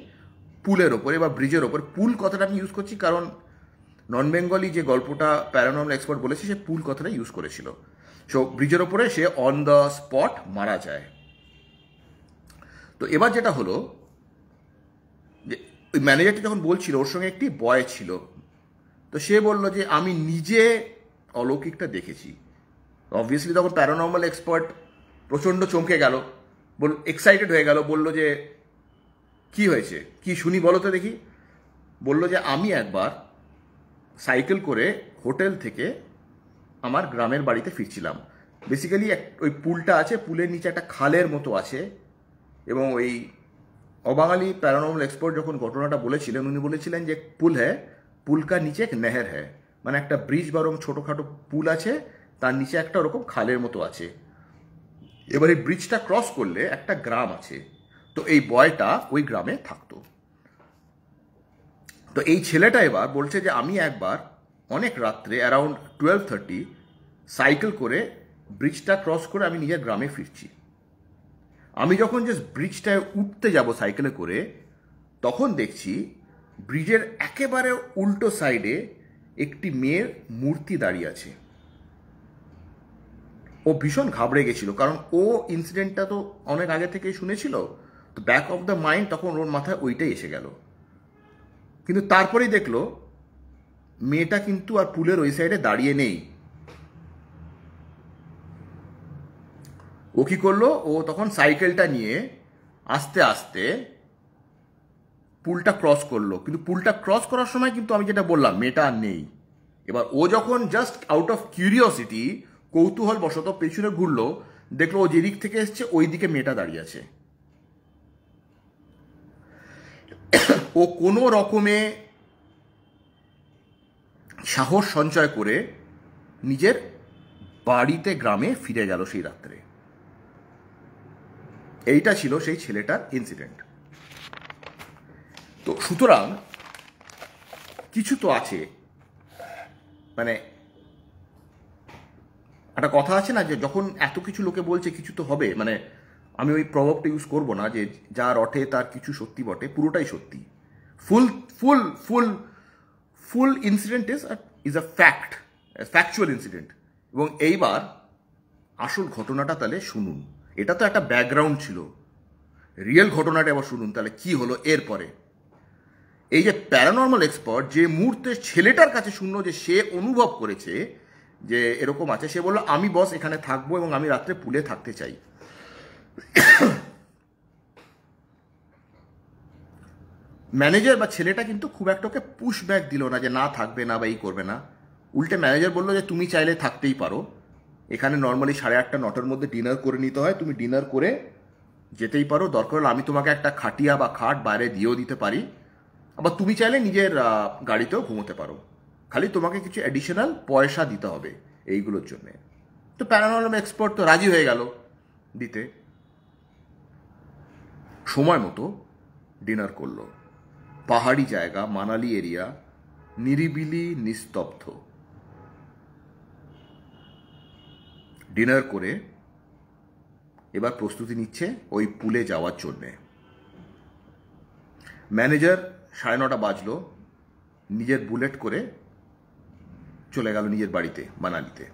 পুলের ওপরে বা ব্রিজের ওপর পুল কথাটা আমি ইউজ করছি কারণ নন বেঙ্গলি যে গল্পটা প্যারানর্মাল এক্সপার্ট বলেছে সে পুল কথাটা ইউজ করেছিল সো ব্রিজের ওপরে সে অন দ্য স্পট মারা যায় তো এবার যেটা হলো যে ওই ম্যানেজারটি যখন বলছিল ওর সঙ্গে একটি বয় ছিল তো সে বলল যে আমি নিজে অলৌকিকটা দেখেছি অবভিয়াসলি তখন প্যারানর্মাল এক্সপার্ট প্রচণ্ড চমকে গেল বল এক্সাইটেড হয়ে গেল বলল যে কি হয়েছে কি শুনি বলো তো দেখি বলল যে আমি একবার সাইকেল করে হোটেল থেকে আমার গ্রামের বাড়িতে ফিরছিলাম বেসিক্যালি এক ওই পুলটা আছে পুলের নিচে একটা খালের মতো আছে এবং ওই অবাঙালি প্যারানোমাল এক্সপার্ট যখন ঘটনাটা বলেছিলেন উনি বলেছিলেন যে পুল হ্যাঁ পুলকার নিচে এক নেহের হ্যাঁ মানে একটা ব্রিজ বা ওরকম ছোটোখাটো পুল আছে তার নিচে একটা ওরকম খালের মতো আছে এবার এই ব্রিজটা ক্রস করলে একটা গ্রাম আছে তো এই বয়টা ওই গ্রামে থাকতো তো এই ছেলেটা এবার বলছে যে আমি একবার অনেক রাত্রে অ্যারাউন্ড টুয়েলভ থার্টি সাইকেল করে ব্রিজটা ক্রস করে আমি নিজের গ্রামে ফিরছি আমি যখন জাস্ট ব্রিজটায় উঠতে যাব সাইকেলে করে তখন দেখছি ব্রিজের একেবারে উল্টো সাইডে একটি মেয়ের মূর্তি দাঁড়িয়ে আছে ও ভীষণ ঘাবড়ে গেছিল কারণ ও ইনসিডেন্টটা তো অনেক আগে থেকেই শুনেছিল তো ব্যাক অফ দ্য মাইন্ড তখন ওর মাথায় ওইটাই এসে গেল কিন্তু তারপরেই দেখলো মেয়েটা কিন্তু আর পুলের ওই সাইডে দাঁড়িয়ে নেই ও কি করলো ও তখন সাইকেলটা নিয়ে আস্তে আস্তে পুলটা ক্রস করলো কিন্তু পুলটা ক্রস করার সময় কিন্তু আমি যেটা বললাম মেয়েটা আর নেই এবার ও যখন জাস্ট আউট অফ কিউরিওসিটি কৌতূহলবশত পেছনে ঘুরলো দেখলো ও যেদিক থেকে এসছে ওই দিকে মেয়েটা দাঁড়িয়ে আছে ও কোনো রকমে সাহস সঞ্চয় করে নিজের বাড়িতে গ্রামে ফিরে গেল সেই রাত্রে এইটা ছিল সেই ছেলেটার ইনসিডেন্ট তো সুতরাং কিছু তো আছে মানে একটা কথা আছে না যে যখন এত কিছু লোকে বলছে কিছু তো হবে মানে আমি ওই প্রভাবটা ইউজ করব না যে যা রটে তার কিছু সত্যি বটে পুরোটাই সত্যি full full full full incident is a is a fact a factual incident এবং এইবার আসল ঘটনাটা তাহলে শুনুন এটা তো একটা ব্যাকগ্রাউন্ড ছিল রিয়েল ঘটনাটা এবার শুনুন তাহলে কি হলো এরপরে এই যে প্যারানর্মাল এক্সপার্ট যে মুহূর্তে ছেলেটার কাছে শূন্য যে সে অনুভব করেছে যে এরকম আছে সে বললো আমি বস এখানে থাকবো এবং আমি রাত্রে পুলে থাকতে চাই ম্যানেজার বা ছেলেটা কিন্তু খুব একটা ওকে পুশব্যাক দিল না যে না থাকবে না বা এই করবে না উল্টে ম্যানেজার বললো যে তুমি চাইলে থাকতেই পারো এখানে নর্মালি সাড়ে আটটা নটার মধ্যে ডিনার করে নিতে হয় তুমি ডিনার করে যেতেই পারো দরকার হলে আমি তোমাকে একটা খাটিয়া বা খাট বাইরে দিয়েও দিতে পারি আবার তুমি চাইলে নিজের গাড়িতেও ঘুমোতে পারো খালি তোমাকে কিছু অ্যাডিশনাল পয়সা দিতে হবে এইগুলোর জন্যে তো প্যারানোলম এক্সপার্ট তো রাজি হয়ে গেল দিতে সময় মতো ডিনার করলো পাহাড়ি জায়গা মানালি এরিয়া নিরিবিলি নিস্তব্ধ ডিনার করে এবার প্রস্তুতি নিচ্ছে ওই পুলে যাওয়ার জন্যে ম্যানেজার সাড়ে নটা বাজলো নিজের বুলেট করে চলে গেল নিজের বাড়িতে মানালিতে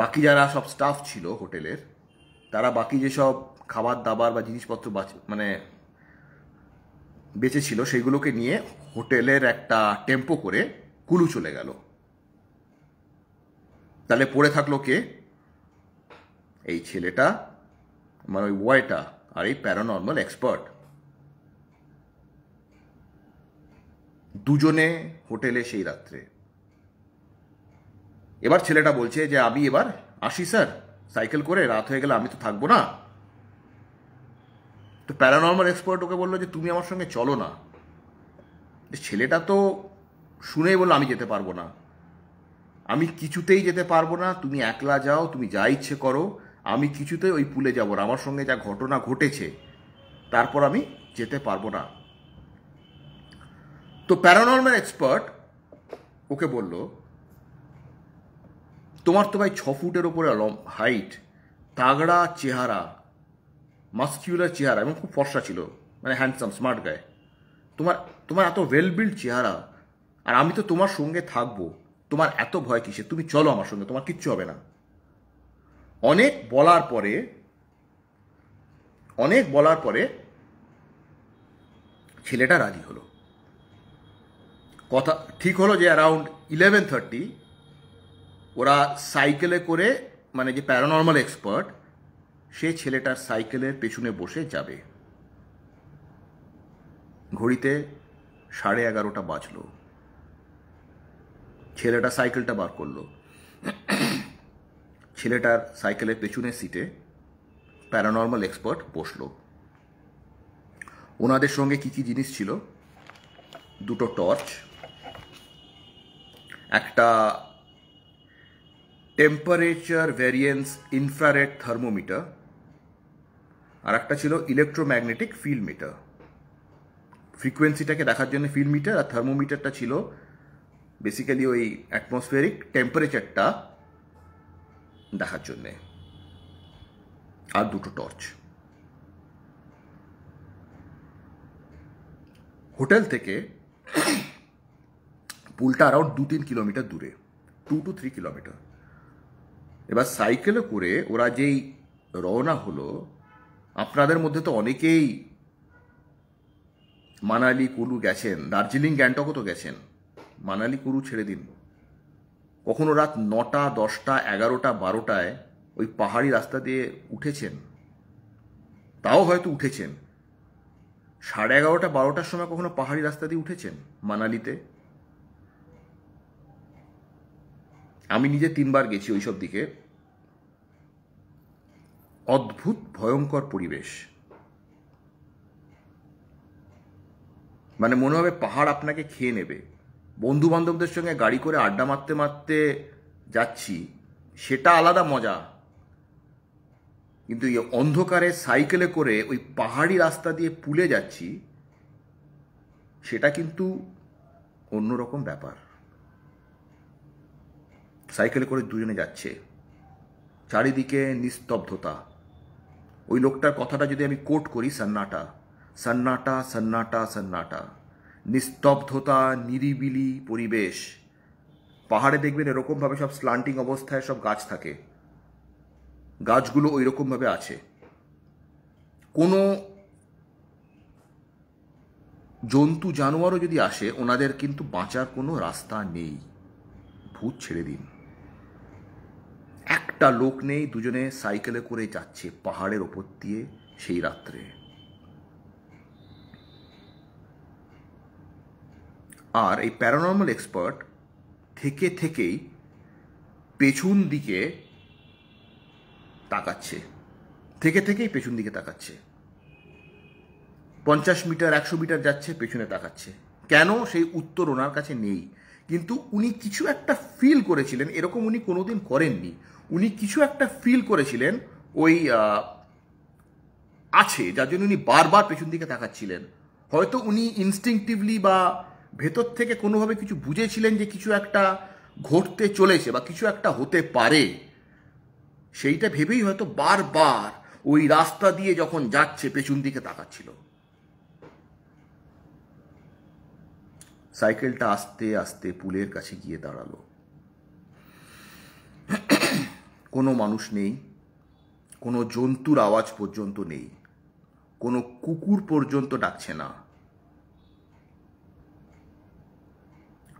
বাকি যারা সব স্টাফ ছিল হোটেলের তারা বাকি যেসব খাবার দাবার বা জিনিসপত্র মানে বেঁচে ছিল সেগুলোকে নিয়ে হোটেলের একটা টেম্পো করে কুলু চলে গেল তাহলে পড়ে থাকলো কে এই ছেলেটা মানে ওই ওয়াইটা আর এই প্যারানর্মাল এক্সপার্ট দুজনে হোটেলে সেই রাত্রে এবার ছেলেটা বলছে যে আমি এবার আসি স্যার সাইকেল করে রাত হয়ে গেলে আমি তো থাকবো না তো প্যারানর্মাল এক্সপার্ট ওকে বললো যে তুমি আমার সঙ্গে চলো না ছেলেটা তো শুনেই বললো আমি যেতে পারবো না আমি কিছুতেই যেতে পারবো না তুমি একলা যাও তুমি যা ইচ্ছে করো আমি কিছুতেই ওই পুলে যাবো না আমার সঙ্গে যা ঘটনা ঘটেছে তারপর আমি যেতে পারবো না তো প্যারানর্মাল এক্সপার্ট ওকে বলল তোমার তো ভাই ছ ফুটের ওপরে হাইট তাগড়া চেহারা মাস্কিউলার চেহারা এবং খুব ফর্সা ছিল মানে হ্যান্ডসাম স্মার্ট গায়ে তোমার তোমার এত ওয়েল বিল্ড চেহারা আর আমি তো তোমার সঙ্গে থাকবো তোমার এত ভয় কিসে তুমি চলো আমার সঙ্গে তোমার কিচ্ছু হবে না অনেক বলার পরে অনেক বলার পরে ছেলেটা রাজি হলো কথা ঠিক হলো যে অ্যারাউন্ড ইলেভেন থার্টি ওরা সাইকেলে করে মানে যে প্যারানর্মাল এক্সপার্ট সে ছেলেটার সাইকেলের পেছনে বসে যাবে ঘড়িতে সাড়ে এগারোটা বাজল ছেলেটা সাইকেলটা বার করলো ছেলেটার সাইকেলের পেছনে সিটে প্যারানর্মাল এক্সপার্ট বসলো ওনাদের সঙ্গে কি কি জিনিস ছিল দুটো টর্চ একটা টেম্পারেচার ভ্যারিয়েন্স ইনফ্রারেড থার্মোমিটার আর একটা ছিল ইলেকট্রোম্যাগনেটিক ফিল্ড মিটার ফ্রিকোয়েন্সিটাকে দেখার জন্য ফিল্ড মিটার আর থার্মোমিটারটা ছিল বেসিক্যালি ওই অ্যাটমসফিয়ারিক টেম্পারেচারটা দেখার জন্যে আর দুটো টর্চ হোটেল থেকে পুলটা অ্যারাউন্ড দু তিন কিলোমিটার দূরে টু টু থ্রি কিলোমিটার এবার সাইকেলে করে ওরা যেই রওনা হলো আপনাদের মধ্যে তো অনেকেই মানালি কুলু গেছেন দার্জিলিং গ্যাংটকও তো গেছেন মানালি কুলু ছেড়ে দিন কখনো রাত নটা দশটা এগারোটা বারোটায় ওই পাহাড়ি রাস্তা দিয়ে উঠেছেন তাও হয়তো উঠেছেন সাড়ে এগারোটা বারোটার সময় কখনো পাহাড়ি রাস্তা দিয়ে উঠেছেন মানালিতে আমি নিজে তিনবার গেছি ওইসব দিকে অদ্ভুত ভয়ঙ্কর পরিবেশ মানে মনে হবে পাহাড় আপনাকে খেয়ে নেবে বন্ধু বান্ধবদের সঙ্গে গাড়ি করে আড্ডা মারতে মারতে যাচ্ছি সেটা আলাদা মজা কিন্তু এই অন্ধকারে সাইকেলে করে ওই পাহাড়ি রাস্তা দিয়ে পুলে যাচ্ছি সেটা কিন্তু অন্যরকম ব্যাপার সাইকেলে করে দুজনে যাচ্ছে চারিদিকে নিস্তব্ধতা ওই লোকটার কথাটা যদি আমি কোট করি সন্নাটা সন্নাটা সন্নাটা সন্নাটা নিস্তব্ধতা নিরিবিলি পরিবেশ পাহাড়ে দেখবেন এরকমভাবে সব স্লান্টিং অবস্থায় সব গাছ থাকে গাছগুলো ওই রকমভাবে আছে কোনো জন্তু জানোয়ারও যদি আসে ওনাদের কিন্তু বাঁচার কোনো রাস্তা নেই ভূত ছেড়ে দিন একটা লোক নেই দুজনে সাইকেলে করে যাচ্ছে পাহাড়ের ওপর দিয়ে সেই রাত্রে আর এই প্যারানর্মাল এক্সপার্ট থেকে থেকেই পেছন দিকে তাকাচ্ছে থেকে থেকেই পেছন দিকে তাকাচ্ছে পঞ্চাশ মিটার একশো মিটার যাচ্ছে পেছনে তাকাচ্ছে কেন সেই উত্তর ওনার কাছে নেই কিন্তু উনি কিছু একটা ফিল করেছিলেন এরকম উনি কোনোদিন করেননি উনি কিছু একটা ফিল করেছিলেন ওই আছে যার জন্য উনি বারবার পেছন দিকে তাকাচ্ছিলেন হয়তো উনি ইনস্টিংটিভলি বা ভেতর থেকে কোনোভাবে কিছু বুঝেছিলেন যে কিছু একটা ঘটতে চলেছে বা কিছু একটা হতে পারে সেইটা ভেবেই হয়তো বারবার ওই রাস্তা দিয়ে যখন যাচ্ছে পেছন দিকে তাকাচ্ছিল সাইকেলটা আস্তে আস্তে পুলের কাছে গিয়ে দাঁড়ালো কোনো মানুষ নেই কোনো জন্তুর আওয়াজ পর্যন্ত নেই কোনো কুকুর পর্যন্ত ডাকছে না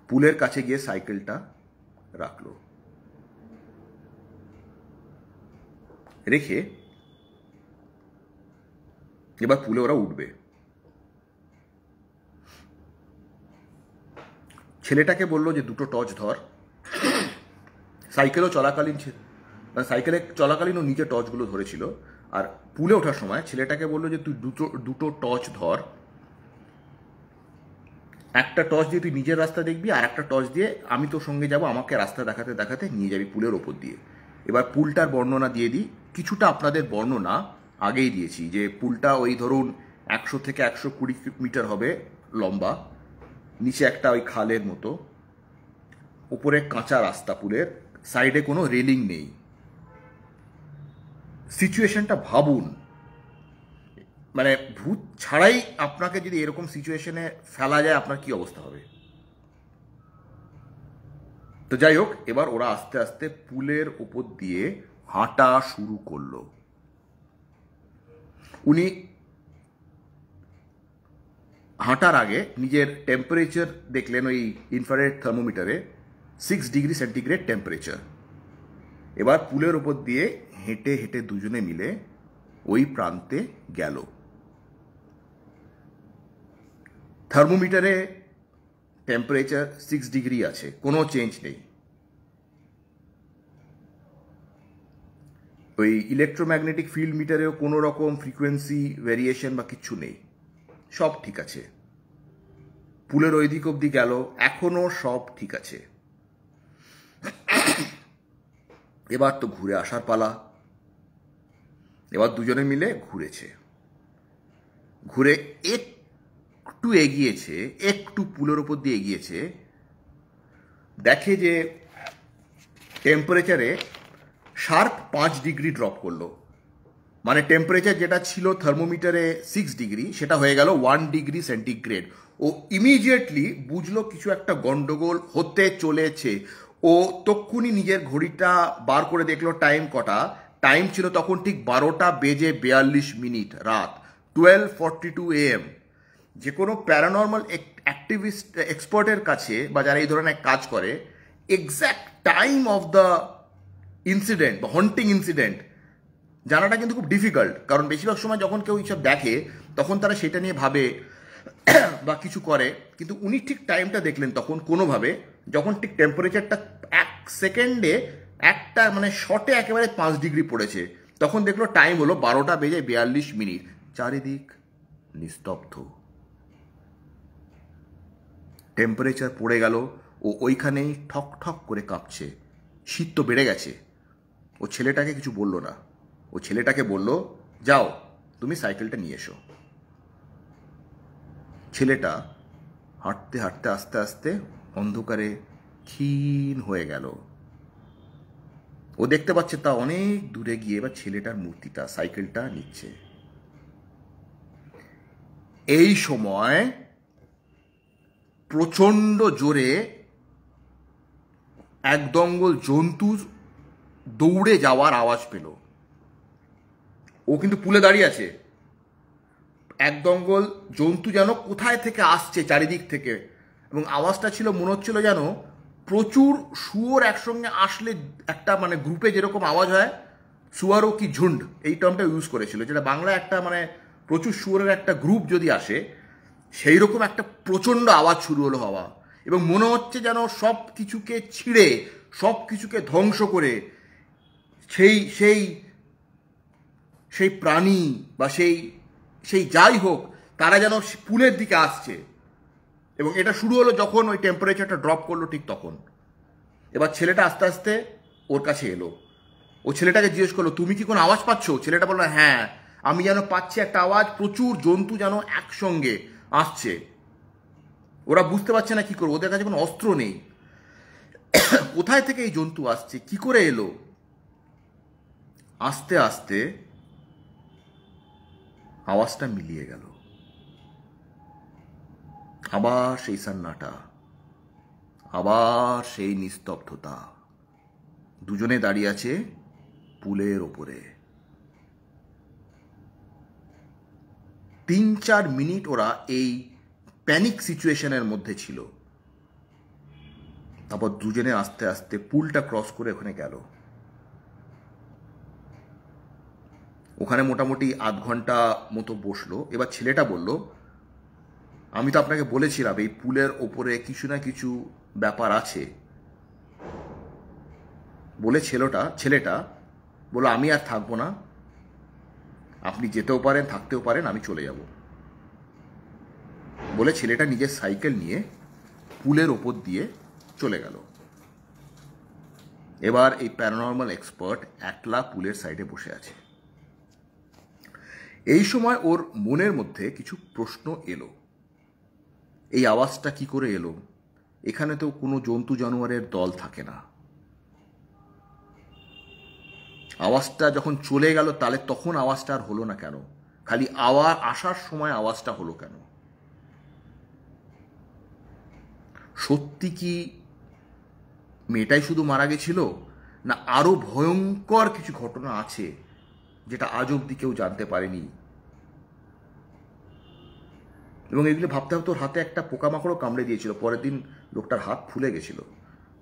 পুলের কাছে গিয়ে সাইকেলটা রাখল রেখে এবার পুলে ওরা উঠবে ছেলেটাকে বলল যে দুটো টর্চ ধর সাইকেলও চলাকালীন ছিল মানে সাইকেলে চলাকালীন ও নিজে টর্চগুলো ধরেছিল আর পুলে ওঠার সময় ছেলেটাকে বললো যে তুই দুটো দুটো টর্চ ধর একটা টর্চ দিয়ে তুই নিজের রাস্তা দেখবি আর একটা টর্চ দিয়ে আমি তোর সঙ্গে যাব আমাকে রাস্তা দেখাতে দেখাতে নিয়ে যাবি পুলের ওপর দিয়ে এবার পুলটার বর্ণনা দিয়ে দিই কিছুটা আপনাদের বর্ণনা আগেই দিয়েছি যে পুলটা ওই ধরুন একশো থেকে একশো কুড়ি মিটার হবে লম্বা নিচে একটা ওই খালের মতো উপরে কাঁচা রাস্তা পুলের সাইডে কোনো রেলিং নেই সিচুয়েশনটা ভাবুন মানে ভূত ছাড়াই আপনাকে যদি এরকম সিচুয়েশনে ফেলা যায় আপনার কি অবস্থা হবে তো যাই হোক এবার ওরা আস্তে আস্তে পুলের ওপর দিয়ে হাঁটা শুরু করলো উনি হাঁটার আগে নিজের টেম্পারেচার দেখলেন ওই ইনফ্রারেড থার্মোমিটারে সিক্স ডিগ্রি সেন্টিগ্রেড টেম্পারেচার এবার পুলের ওপর দিয়ে হেঁটে হেঁটে দুজনে মিলে ওই প্রান্তে গেল থার্মোমিটারে টেম্পারেচার সিক্স ডিগ্রি আছে কোনো চেঞ্জ নেই ওই ইলেকট্রোম্যাগনেটিক ফিল্ড মিটারেও কোনো রকম ফ্রিকোয়েন্সি ভেরিয়েশন বা কিছু নেই সব ঠিক আছে পুলের ওই দিক অবধি গেল এখনও সব ঠিক আছে এবার তো ঘুরে আসার পালা এবার দুজনে মিলে ঘুরেছে ঘুরে একটু এগিয়েছে একটু পুলের ওপর দিয়ে এগিয়েছে দেখে যে টেম্পারেচারে শার্প পাঁচ ডিগ্রি ড্রপ করলো মানে টেম্পারেচার যেটা ছিল থার্মোমিটারে সিক্স ডিগ্রি সেটা হয়ে গেল ওয়ান ডিগ্রি সেন্টিগ্রেড ও ইমিডিয়েটলি বুঝলো কিছু একটা গন্ডগোল হতে চলেছে ও তক্ষুনি নিজের ঘড়িটা বার করে দেখলো টাইম কটা টাইম ছিল তখন ঠিক বারোটা বেজে বেয়াল্লিশ মিনিট রাত টুয়েলভ ফর্টি টু এম যে কোনো প্যারানর্মাল অ্যাক্টিভিস্ট এক্সপার্টের কাছে বা যারা এই ধরনের কাজ করে exact time of the incident বা হন্টিং ইনসিডেন্ট জানাটা কিন্তু খুব ডিফিকাল্ট কারণ বেশিরভাগ সময় যখন কেউ এইসব দেখে তখন তারা সেটা নিয়ে ভাবে বা কিছু করে কিন্তু উনি ঠিক টাইমটা দেখলেন তখন কোনোভাবে যখন ঠিক টেম্পারেচারটা এক সেকেন্ডে একটা মানে শটে একেবারে পাঁচ ডিগ্রি পড়েছে তখন দেখলো টাইম হলো বারোটা বেজে বিয়াল্লিশ মিনিট চারিদিক নিস্তব্ধ টেম্পারেচার পড়ে গেল ও ওইখানেই ঠক ঠক করে কাঁপছে শীত তো বেড়ে গেছে ও ছেলেটাকে কিছু বলল না ও ছেলেটাকে বলল যাও তুমি সাইকেলটা নিয়ে এসো ছেলেটা হাঁটতে হাঁটতে আস্তে আস্তে অন্ধকারে ক্ষীণ হয়ে গেল ও দেখতে পাচ্ছে তা অনেক দূরে গিয়ে বা ছেলেটার মূর্তিটা সাইকেলটা নিচ্ছে এই সময় প্রচণ্ড জোরে এক দঙ্গল জন্তু দৌড়ে যাওয়ার আওয়াজ পেল ও কিন্তু পুলে দাঁড়িয়ে আছে এক দঙ্গল জন্তু যেন কোথায় থেকে আসছে চারিদিক থেকে এবং আওয়াজটা ছিল মনে হচ্ছিল যেন প্রচুর শুয়োর একসঙ্গে আসলে একটা মানে গ্রুপে যেরকম আওয়াজ হয় সুয়ারও কি ঝুন্ড এই টার্মটা ইউজ করেছিল যেটা বাংলা একটা মানে প্রচুর শুয়োরের একটা গ্রুপ যদি আসে সেই রকম একটা প্রচণ্ড আওয়াজ শুরু হলো হওয়া এবং মনে হচ্ছে যেন সব কিছুকে ছিঁড়ে সব কিছুকে ধ্বংস করে সেই সেই সেই প্রাণী বা সেই সেই যাই হোক তারা যেন পুলের দিকে আসছে এবং এটা শুরু হলো যখন ওই টেম্পারেচারটা ড্রপ করলো ঠিক তখন এবার ছেলেটা আস্তে আস্তে ওর কাছে এলো ও ছেলেটাকে জিজ্ঞেস করলো তুমি কি কোনো আওয়াজ পাচ্ছ ছেলেটা বললো হ্যাঁ আমি যেন পাচ্ছি একটা আওয়াজ প্রচুর জন্তু যেন একসঙ্গে আসছে ওরা বুঝতে পারছে না কি করবো ওদের কাছে কোনো অস্ত্র নেই কোথায় থেকে এই জন্তু আসছে কি করে এলো আস্তে আস্তে আওয়াজটা মিলিয়ে গেল আবার সেই সান্নাটা আবার সেই নিস্তব্ধতা দুজনে দাঁড়িয়ে আছে পুলের ওপরে তিন চার মিনিট ওরা এই প্যানিক সিচুয়েশনের মধ্যে ছিল তারপর দুজনে আস্তে আস্তে পুলটা ক্রস করে ওখানে গেল ওখানে মোটামুটি আধ ঘন্টা মতো বসলো এবার ছেলেটা বলল আমি তো আপনাকে বলেছিলাম এই পুলের ওপরে কিছু না কিছু ব্যাপার আছে বলে ছেলেটা ছেলেটা বলো আমি আর থাকবো না আপনি যেতেও পারেন থাকতেও পারেন আমি চলে যাব বলে ছেলেটা নিজের সাইকেল নিয়ে পুলের ওপর দিয়ে চলে গেল এবার এই প্যারানর্মাল এক্সপার্ট একলা পুলের সাইডে বসে আছে এই সময় ওর মনের মধ্যে কিছু প্রশ্ন এলো এই আওয়াজটা কি করে এলো এখানে তো কোনো জন্তু জানোয়ারের দল থাকে না আওয়াজটা যখন চলে গেল তাহলে তখন আওয়াজটা আর হলো না কেন খালি আওয়া আসার সময় আওয়াজটা হলো কেন সত্যি কি মেয়েটাই শুধু মারা গেছিল না আরও ভয়ঙ্কর কিছু ঘটনা আছে যেটা আজ অব্দি কেউ জানতে পারেনি এবং এগুলো ভাবতে ভাবতে ওর হাতে একটা পোকামাকড়ও কামড়ে দিয়েছিল পরের দিন লোকটার হাত ফুলে গেছিলো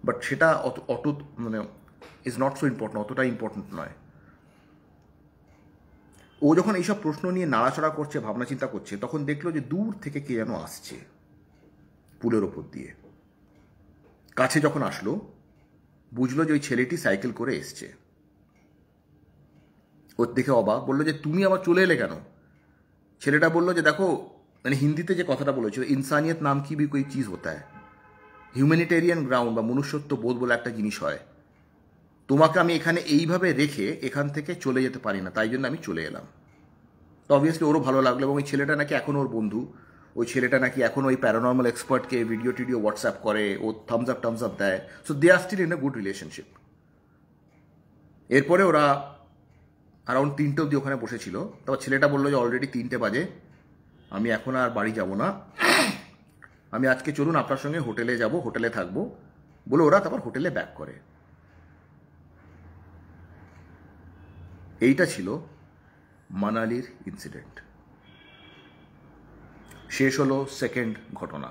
বাট সেটা অত অত মানে ইজ নট সো ইম্পর্টেন্ট অতটা ইম্পর্টেন্ট নয় ও যখন এইসব প্রশ্ন নিয়ে নাড়াচড়া করছে ভাবনা চিন্তা করছে তখন দেখলো যে দূর থেকে কে যেন আসছে পুলের ওপর দিয়ে কাছে যখন আসলো বুঝলো যে ওই ছেলেটি সাইকেল করে এসছে ওর দেখে অবাক বললো যে তুমি আবার চলে এলে কেন ছেলেটা বললো যে দেখো মানে হিন্দিতে যে কথাটা বলেছিল ইনসানিয়ত নাম কি ভি চিজ হতা হ্যায় হিউম্যানিটেরিয়ান গ্রাউন্ড বা মনুষ্যত্ব বোধ বলে একটা জিনিস হয় তোমাকে আমি এখানে এইভাবে রেখে এখান থেকে চলে যেতে পারি না তাই জন্য আমি চলে এলাম তো অবভিয়াসলি ওরও ভালো লাগলো এবং ওই ছেলেটা নাকি এখন ওর বন্ধু ওই ছেলেটা নাকি এখন ওই প্যারানর্মাল এক্সপার্টকে ভিডিও টিডিও হোয়াটসঅ্যাপ করে ও থামস আপ টামস আপ দেয় so they are still in a good relationship এরপরে ওরা অ্যারাউন্ড তিনটে অবধি ওখানে বসেছিল তারপর ছেলেটা বললো যে অলরেডি তিনটে বাজে আমি এখন আর বাড়ি যাব না আমি আজকে চলুন আপনার সঙ্গে হোটেলে যাব হোটেলে থাকবো বলে ওরা তারপর হোটেলে ব্যাক করে এইটা ছিল মানালির ইনসিডেন্ট শেষ হলো সেকেন্ড ঘটনা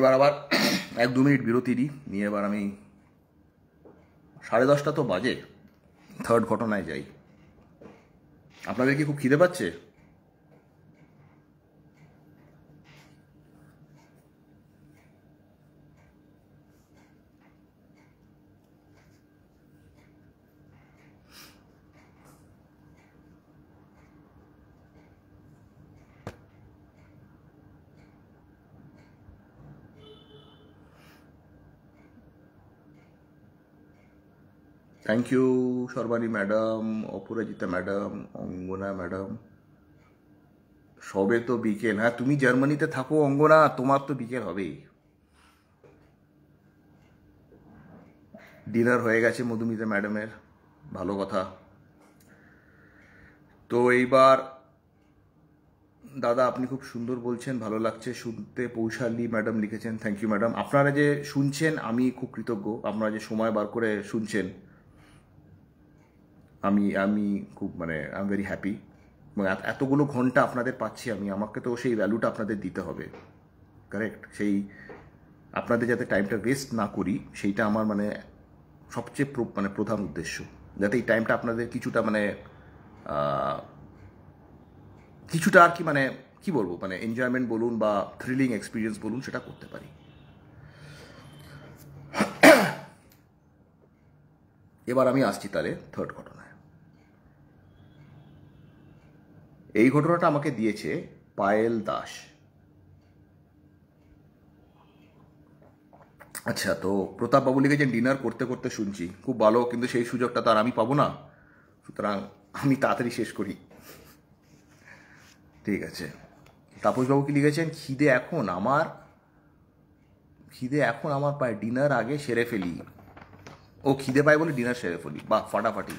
এবার আবার এক দু মিনিট বিরতি দিই নিয়ে এবার আমি সাড়ে দশটা তো বাজে থার্ড ঘটনায় যাই আপনাদের কি খুব খিদে পাচ্ছে thank you Sarbani madam Aparajita madam Angana madam সবে তো বিকেল হ্যাঁ তুমি জার্মানিতে থাকো অঙ্গনা তোমার তো বিকেল হবে ডিনার হয়ে গেছে মধুমিতা ম্যাডামের ভালো কথা তো এইবার দাদা আপনি খুব সুন্দর বলছেন ভালো লাগছে শুনতে পৌশালী ম্যাডাম লিখেছেন থ্যাংক ইউ ম্যাডাম আপনারা যে শুনছেন আমি খুব কৃতজ্ঞ আপনারা যে সময় বার করে শুনছেন আমি আমি খুব মানে আই এম ভেরি হ্যাপি এতগুলো ঘন্টা আপনাদের পাচ্ছি আমি আমাকে তো সেই ভ্যালুটা আপনাদের দিতে হবে কারেক্ট সেই আপনাদের যাতে টাইমটা ওয়েস্ট না করি সেইটা আমার মানে সবচেয়ে মানে প্রধান উদ্দেশ্য যাতে এই টাইমটা আপনাদের কিছুটা মানে কিছুটা আর কি মানে কি বলবো মানে এনজয়মেন্ট বলুন বা থ্রিলিং এক্সপিরিয়েন্স বলুন সেটা করতে পারি এবার আমি আসছি তাহলে থার্ড ঘটনা এই ঘটনাটা আমাকে দিয়েছে পায়েল দাস আচ্ছা তো প্রতাপ বাবুলিকে যে ডিনার করতে করতে শুনছি খুব ভালো কিন্তু সেই সুযোগটা তো আর আমি পাবো না সুতরাং আমি তাড়াতাড়ি শেষ করি ঠিক আছে তাপসবাবু কি লিখেছেন খিদে এখন আমার খিদে এখন আমার পায় ডিনার আগে সেরে ফেলি ও খিদে পায় বলে ডিনার সেরে ফেলি বাহ ফাটাফাটি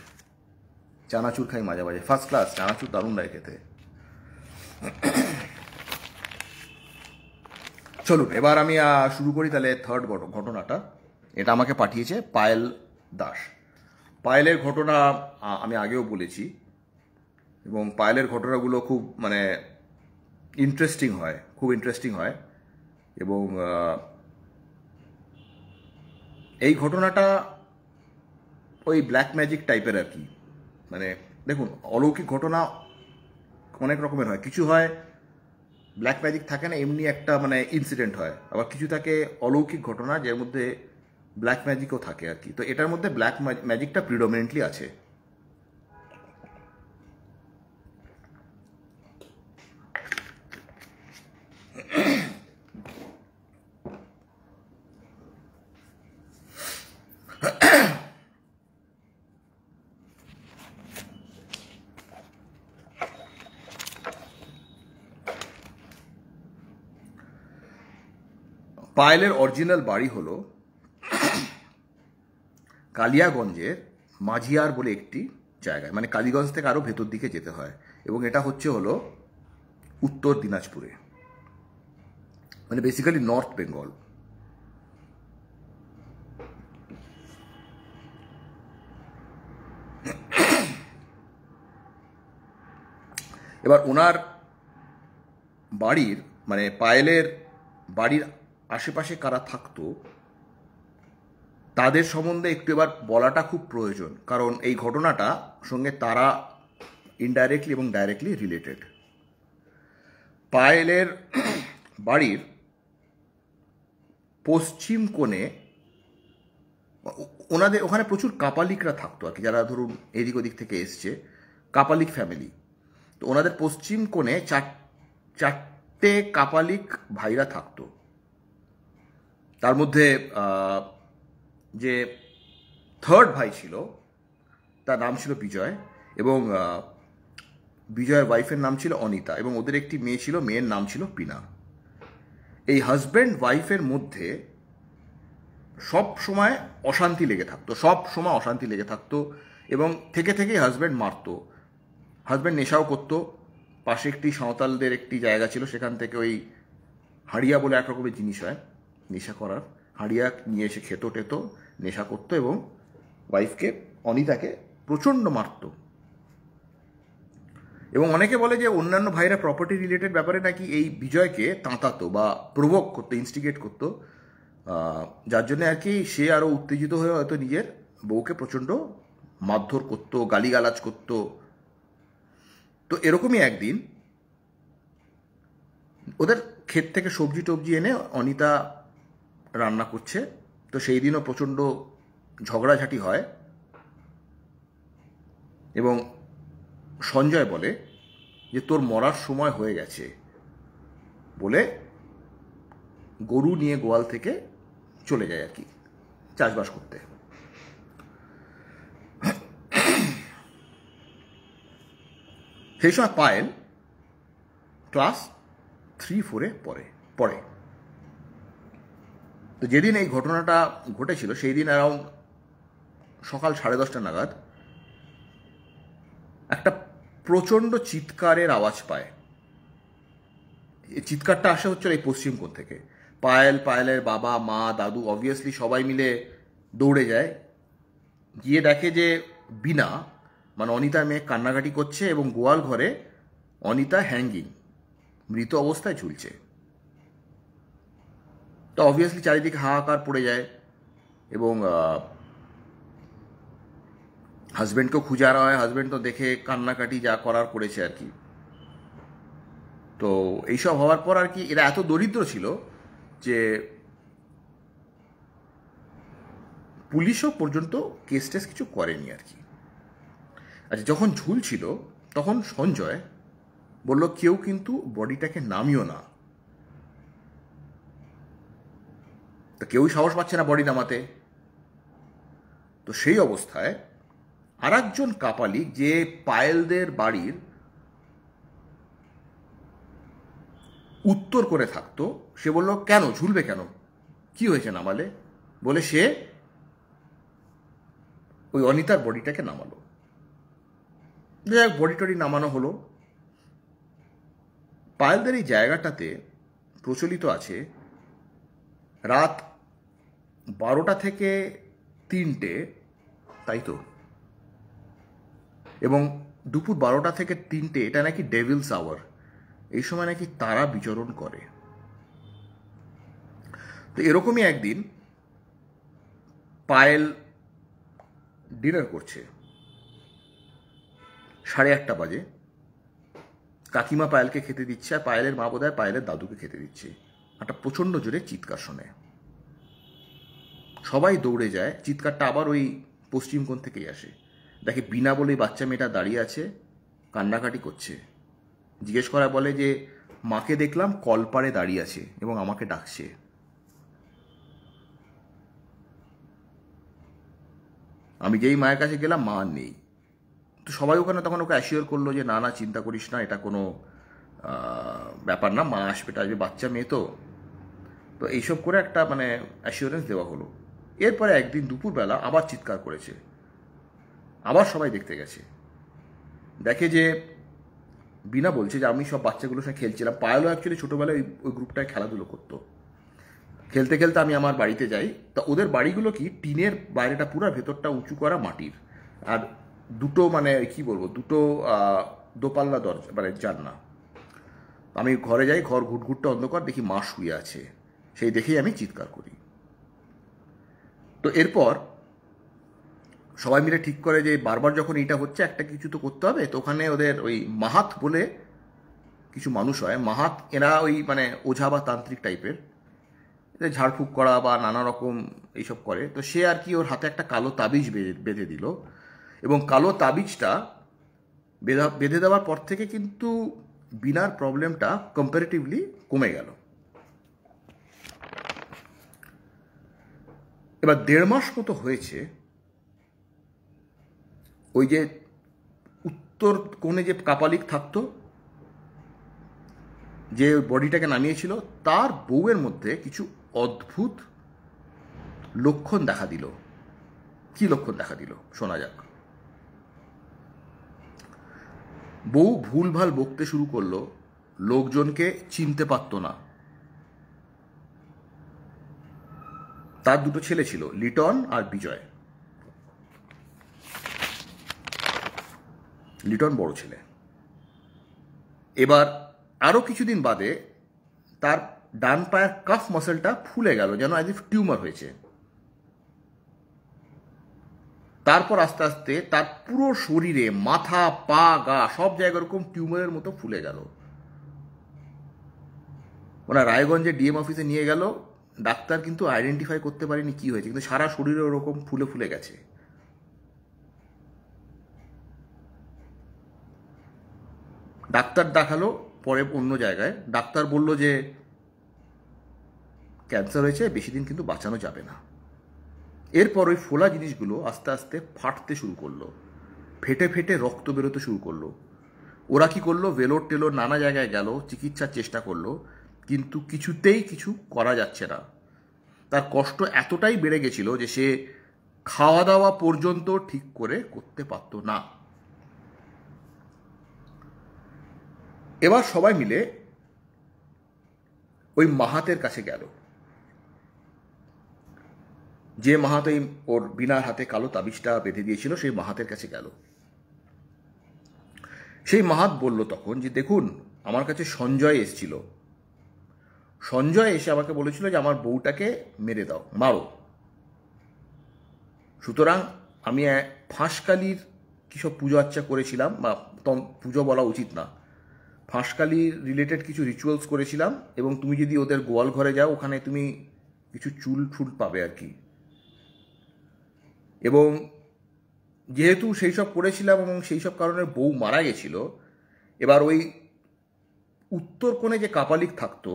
চানাচুর খাই মাঝে মাঝে ফার্স্ট ক্লাস চানাচুর দারুণ রায় খেতে চলুন এবার আমি শুরু করি তাহলে থার্ড ঘটনাটা এটা আমাকে পাঠিয়েছে পায়েল দাস পায়েলের ঘটনা আমি আগেও বলেছি এবং পায়েলের ঘটনাগুলো খুব মানে ইন্টারেস্টিং হয় খুব ইন্টারেস্টিং হয় এবং এই ঘটনাটা ওই ব্ল্যাক ম্যাজিক টাইপের আর কি মানে দেখুন অলৌকিক ঘটনা অনেক রকমের হয় কিছু হয় ব্ল্যাক ম্যাজিক থাকে না এমনি একটা মানে ইনসিডেন্ট হয় আবার কিছু থাকে অলৌকিক ঘটনা যার মধ্যে ব্ল্যাক ম্যাজিকও থাকে আর কি তো এটার মধ্যে ব্ল্যাক ম্যাজিকটা প্রিডোমিনেন্টলি আছে পায়েলের অরিজিনাল বাড়ি হল কালিয়াগঞ্জের মাঝিয়ার বলে একটি জায়গায় মানে কালীগঞ্জ থেকে আরও ভেতর দিকে যেতে হয় এবং এটা হচ্ছে হলো উত্তর দিনাজপুরে মানে বেসিক্যালি নর্থ বেঙ্গল এবার ওনার বাড়ির মানে পায়েলের বাড়ির আশেপাশে কারা থাকতো তাদের সম্বন্ধে একটু এবার বলাটা খুব প্রয়োজন কারণ এই ঘটনাটা সঙ্গে তারা ইনডাইরেক্টলি এবং ডাইরেক্টলি রিলেটেড পায়েলের বাড়ির পশ্চিম কোণে ওনাদের ওখানে প্রচুর কাপালিকরা থাকতো আর কি যারা ধরুন এদিক ওদিক থেকে এসছে কাপালিক ফ্যামিলি তো ওনাদের পশ্চিম কোণে চার চারটে কাপালিক ভাইরা থাকতো তার মধ্যে যে থার্ড ভাই ছিল তার নাম ছিল বিজয় এবং বিজয়ের ওয়াইফের নাম ছিল অনিতা এবং ওদের একটি মেয়ে ছিল মেয়ের নাম ছিল পিনা এই হাজব্যান্ড ওয়াইফের মধ্যে সব সময় অশান্তি লেগে থাকতো সব সময় অশান্তি লেগে থাকতো এবং থেকে থেকেই হাজব্যান্ড মারতো হাজব্যান্ড নেশাও করতো পাশে একটি সাঁওতালদের একটি জায়গা ছিল সেখান থেকে ওই হাড়িয়া বলে এক রকমের জিনিস হয় নেশা করার হাড়িয়া নিয়ে এসে খেতো টেতো নেশা করতো এবং ওয়াইফকে অনিতাকে প্রচণ্ড মারত এবং অনেকে বলে যে অন্যান্য ভাইরা প্রপার্টি রিলেটেড ব্যাপারে নাকি এই বিজয়কে তাঁতাতো বা প্রভোগ করতো ইনস্টিগেট করতো যার জন্য আর কি সে আরও উত্তেজিত হয়ে হয়তো নিজের বউকে প্রচণ্ড মারধর করতো গালিগালাজ করতো তো এরকমই একদিন ওদের ক্ষেত থেকে সবজি টবজি এনে অনিতা রান্না করছে তো সেই দিনও প্রচণ্ড ঝগড়াঝাটি হয় এবং সঞ্জয় বলে যে তোর মরার সময় হয়ে গেছে বলে গরু নিয়ে গোয়াল থেকে চলে যায় আর কি চাষবাস করতে সেই সময় পায়েল ক্লাস থ্রি ফোরে পড়ে পড়ে তো যেদিন এই ঘটনাটা ঘটেছিল সেই দিন অ্যারাউন্ড সকাল সাড়ে দশটা নাগাদ একটা প্রচণ্ড চিৎকারের আওয়াজ পায় চিৎকারটা আসা হচ্ছিল এই পশ্চিম কোণ থেকে পায়েল পায়েলের বাবা মা দাদু অবভিয়াসলি সবাই মিলে দৌড়ে যায় গিয়ে দেখে যে বিনা মানে অনিতা মেয়ে কান্নাকাটি করছে এবং গোয়াল ঘরে অনিতা হ্যাঙ্গিং মৃত অবস্থায় ঝুলছে তো অবভিয়াসলি চারিদিকে হাহাকার পড়ে যায় এবং হাজব্যান্ডকেও খুঁজারা হয় হাজব্যান্ড তো দেখে কান্নাকাটি যা করার করেছে আর কি তো এইসব হওয়ার পর আর কি এরা এত দরিদ্র ছিল যে পুলিশও পর্যন্ত কেস টেস কিছু করেনি আর কি আচ্ছা যখন ঝুল ছিল তখন সঞ্জয় বলল কেউ কিন্তু বডিটাকে নামিও না তো কেউই সাহস পাচ্ছে না বডি নামাতে তো সেই অবস্থায় আর একজন কাপালিক যে পায়েলদের বাড়ির উত্তর করে থাকতো সে বলল কেন ঝুলবে কেন কি হয়েছে নামালে বলে সে ওই অনিতার বডিটাকে নামালো যাই বডি টডি নামানো হলো পায়েলদের এই জায়গাটাতে প্রচলিত আছে রাত বারোটা থেকে তিনটে তাই তো এবং দুপুর বারোটা থেকে তিনটে এটা নাকি ডেভিলস আওয়ার এই সময় নাকি তারা বিচরণ করে তো এরকমই একদিন পায়েল ডিনার করছে সাড়ে আটটা বাজে কাকিমা পায়েলকে খেতে দিচ্ছে আর পায়েলের মা বোধ হয় পায়েলের দাদুকে খেতে দিচ্ছে একটা প্রচণ্ড জোরে চিৎকার শোনে সবাই দৌড়ে যায় চিৎকারটা আবার ওই পশ্চিম কোণ থেকেই আসে দেখে বিনা বলে বাচ্চা মেয়েটা দাঁড়িয়ে আছে কান্নাকাটি করছে জিজ্ঞেস করা বলে যে মাকে দেখলাম কলপারে দাঁড়িয়ে আছে এবং আমাকে ডাকছে আমি যেই মায়ের কাছে গেলাম মা নেই তো সবাই ওখানে তখন ওকে অ্যাসিওর করলো যে না না চিন্তা করিস না এটা কোনো ব্যাপার না মা আসবে আসবে বাচ্চা মেয়ে তো তো এইসব করে একটা মানে অ্যাসিওরেন্স দেওয়া হলো এরপরে একদিন দুপুরবেলা আবার চিৎকার করেছে আবার সবাই দেখতে গেছে দেখে যে বিনা বলছে যে আমি সব বাচ্চাগুলোর সঙ্গে খেলছিলাম পায়েলও অ্যাকচুয়ালি ছোটোবেলায় ওই গ্রুপটায় খেলাধুলো করতো খেলতে খেলতে আমি আমার বাড়িতে যাই তা ওদের বাড়িগুলো কি টিনের বাইরেটা পুরো ভেতরটা উঁচু করা মাটির আর দুটো মানে কি বলবো দুটো দোপাল্লা দরজা মানে জানলা আমি ঘরে যাই ঘর ঘুটঘুটটা অন্ধকার দেখি মা শুয়ে আছে সেই দেখেই আমি চিৎকার করি তো এরপর সবাই মিলে ঠিক করে যে বারবার যখন এটা হচ্ছে একটা কিছু তো করতে হবে তো ওখানে ওদের ওই মাহাত বলে কিছু মানুষ হয় মাহাত এরা ওই মানে ওঝা বা তান্ত্রিক টাইপের এদের ঝাড়ফুঁক করা বা নানা রকম এইসব করে তো সে আর কি ওর হাতে একটা কালো তাবিজ বেঁধে দিল এবং কালো তাবিজটা বেঁধে দেওয়ার পর থেকে কিন্তু বিনার প্রবলেমটা কম্পারেটিভলি কমে গেল এবার দেড় মাস মতো হয়েছে ওই যে উত্তর কোণে যে কাপালিক থাকতো যে বডিটাকে নামিয়েছিল তার বউয়ের মধ্যে কিছু অদ্ভুত লক্ষণ দেখা দিল কি লক্ষণ দেখা দিল শোনা যাক বউ ভুলভাল বকতে শুরু করলো লোকজনকে চিনতে পারত না তার দুটো ছেলে ছিল লিটন আর বিজয় লিটন বড় ছেলে এবার আরও কিছুদিন বাদে তার ডান পায়ের কাফ মাসেলটা ফুলে গেল যেন অ্যাজ ইফ টিউমার হয়েছে তারপর আস্তে আস্তে তার পুরো শরীরে মাথা পা গা সব জায়গা ওরকম টিউমারের মতো ফুলে গেল ওরা রায়গঞ্জে ডিএম অফিসে নিয়ে গেল ডাক্তার কিন্তু আইডেন্টিফাই করতে পারেনি কি হয়েছে কিন্তু সারা শরীরে ওরকম ফুলে ফুলে গেছে ডাক্তার দেখালো পরে অন্য জায়গায় ডাক্তার বলল যে ক্যান্সার হয়েছে বেশি দিন কিন্তু বাঁচানো যাবে না এরপর ওই ফোলা জিনিসগুলো আস্তে আস্তে ফাটতে শুরু করলো ফেটে ফেটে রক্ত বেরোতে শুরু করলো ওরা কি করলো ভেলোর টেলোর নানা জায়গায় গেল চিকিৎসার চেষ্টা করলো কিন্তু কিছুতেই কিছু করা যাচ্ছে না তার কষ্ট এতটাই বেড়ে গেছিল যে সে খাওয়া দাওয়া পর্যন্ত ঠিক করে করতে পারত না এবার সবাই মিলে ওই মাহাতের কাছে গেল যে মাহাতো ওর বিনার হাতে কালো তাবিজটা বেঁধে দিয়েছিল সেই মাহাতের কাছে গেল সেই মাহাত বলল তখন যে দেখুন আমার কাছে সঞ্জয় এসছিল সঞ্জয় এসে আমাকে বলেছিল যে আমার বউটাকে মেরে দাও মারো সুতরাং আমি ফাঁসকালির কিছু পুজো আচ্ছা করেছিলাম বা পুজো বলা উচিত না ফাঁসকালি রিলেটেড কিছু রিচুয়ালস করেছিলাম এবং তুমি যদি ওদের গোয়াল ঘরে যাও ওখানে তুমি কিছু চুল ফুল পাবে আর কি এবং যেহেতু সেই সব করেছিলাম এবং সেই সব কারণে বউ মারা গেছিল এবার ওই উত্তর কোণে যে কাপালিক থাকতো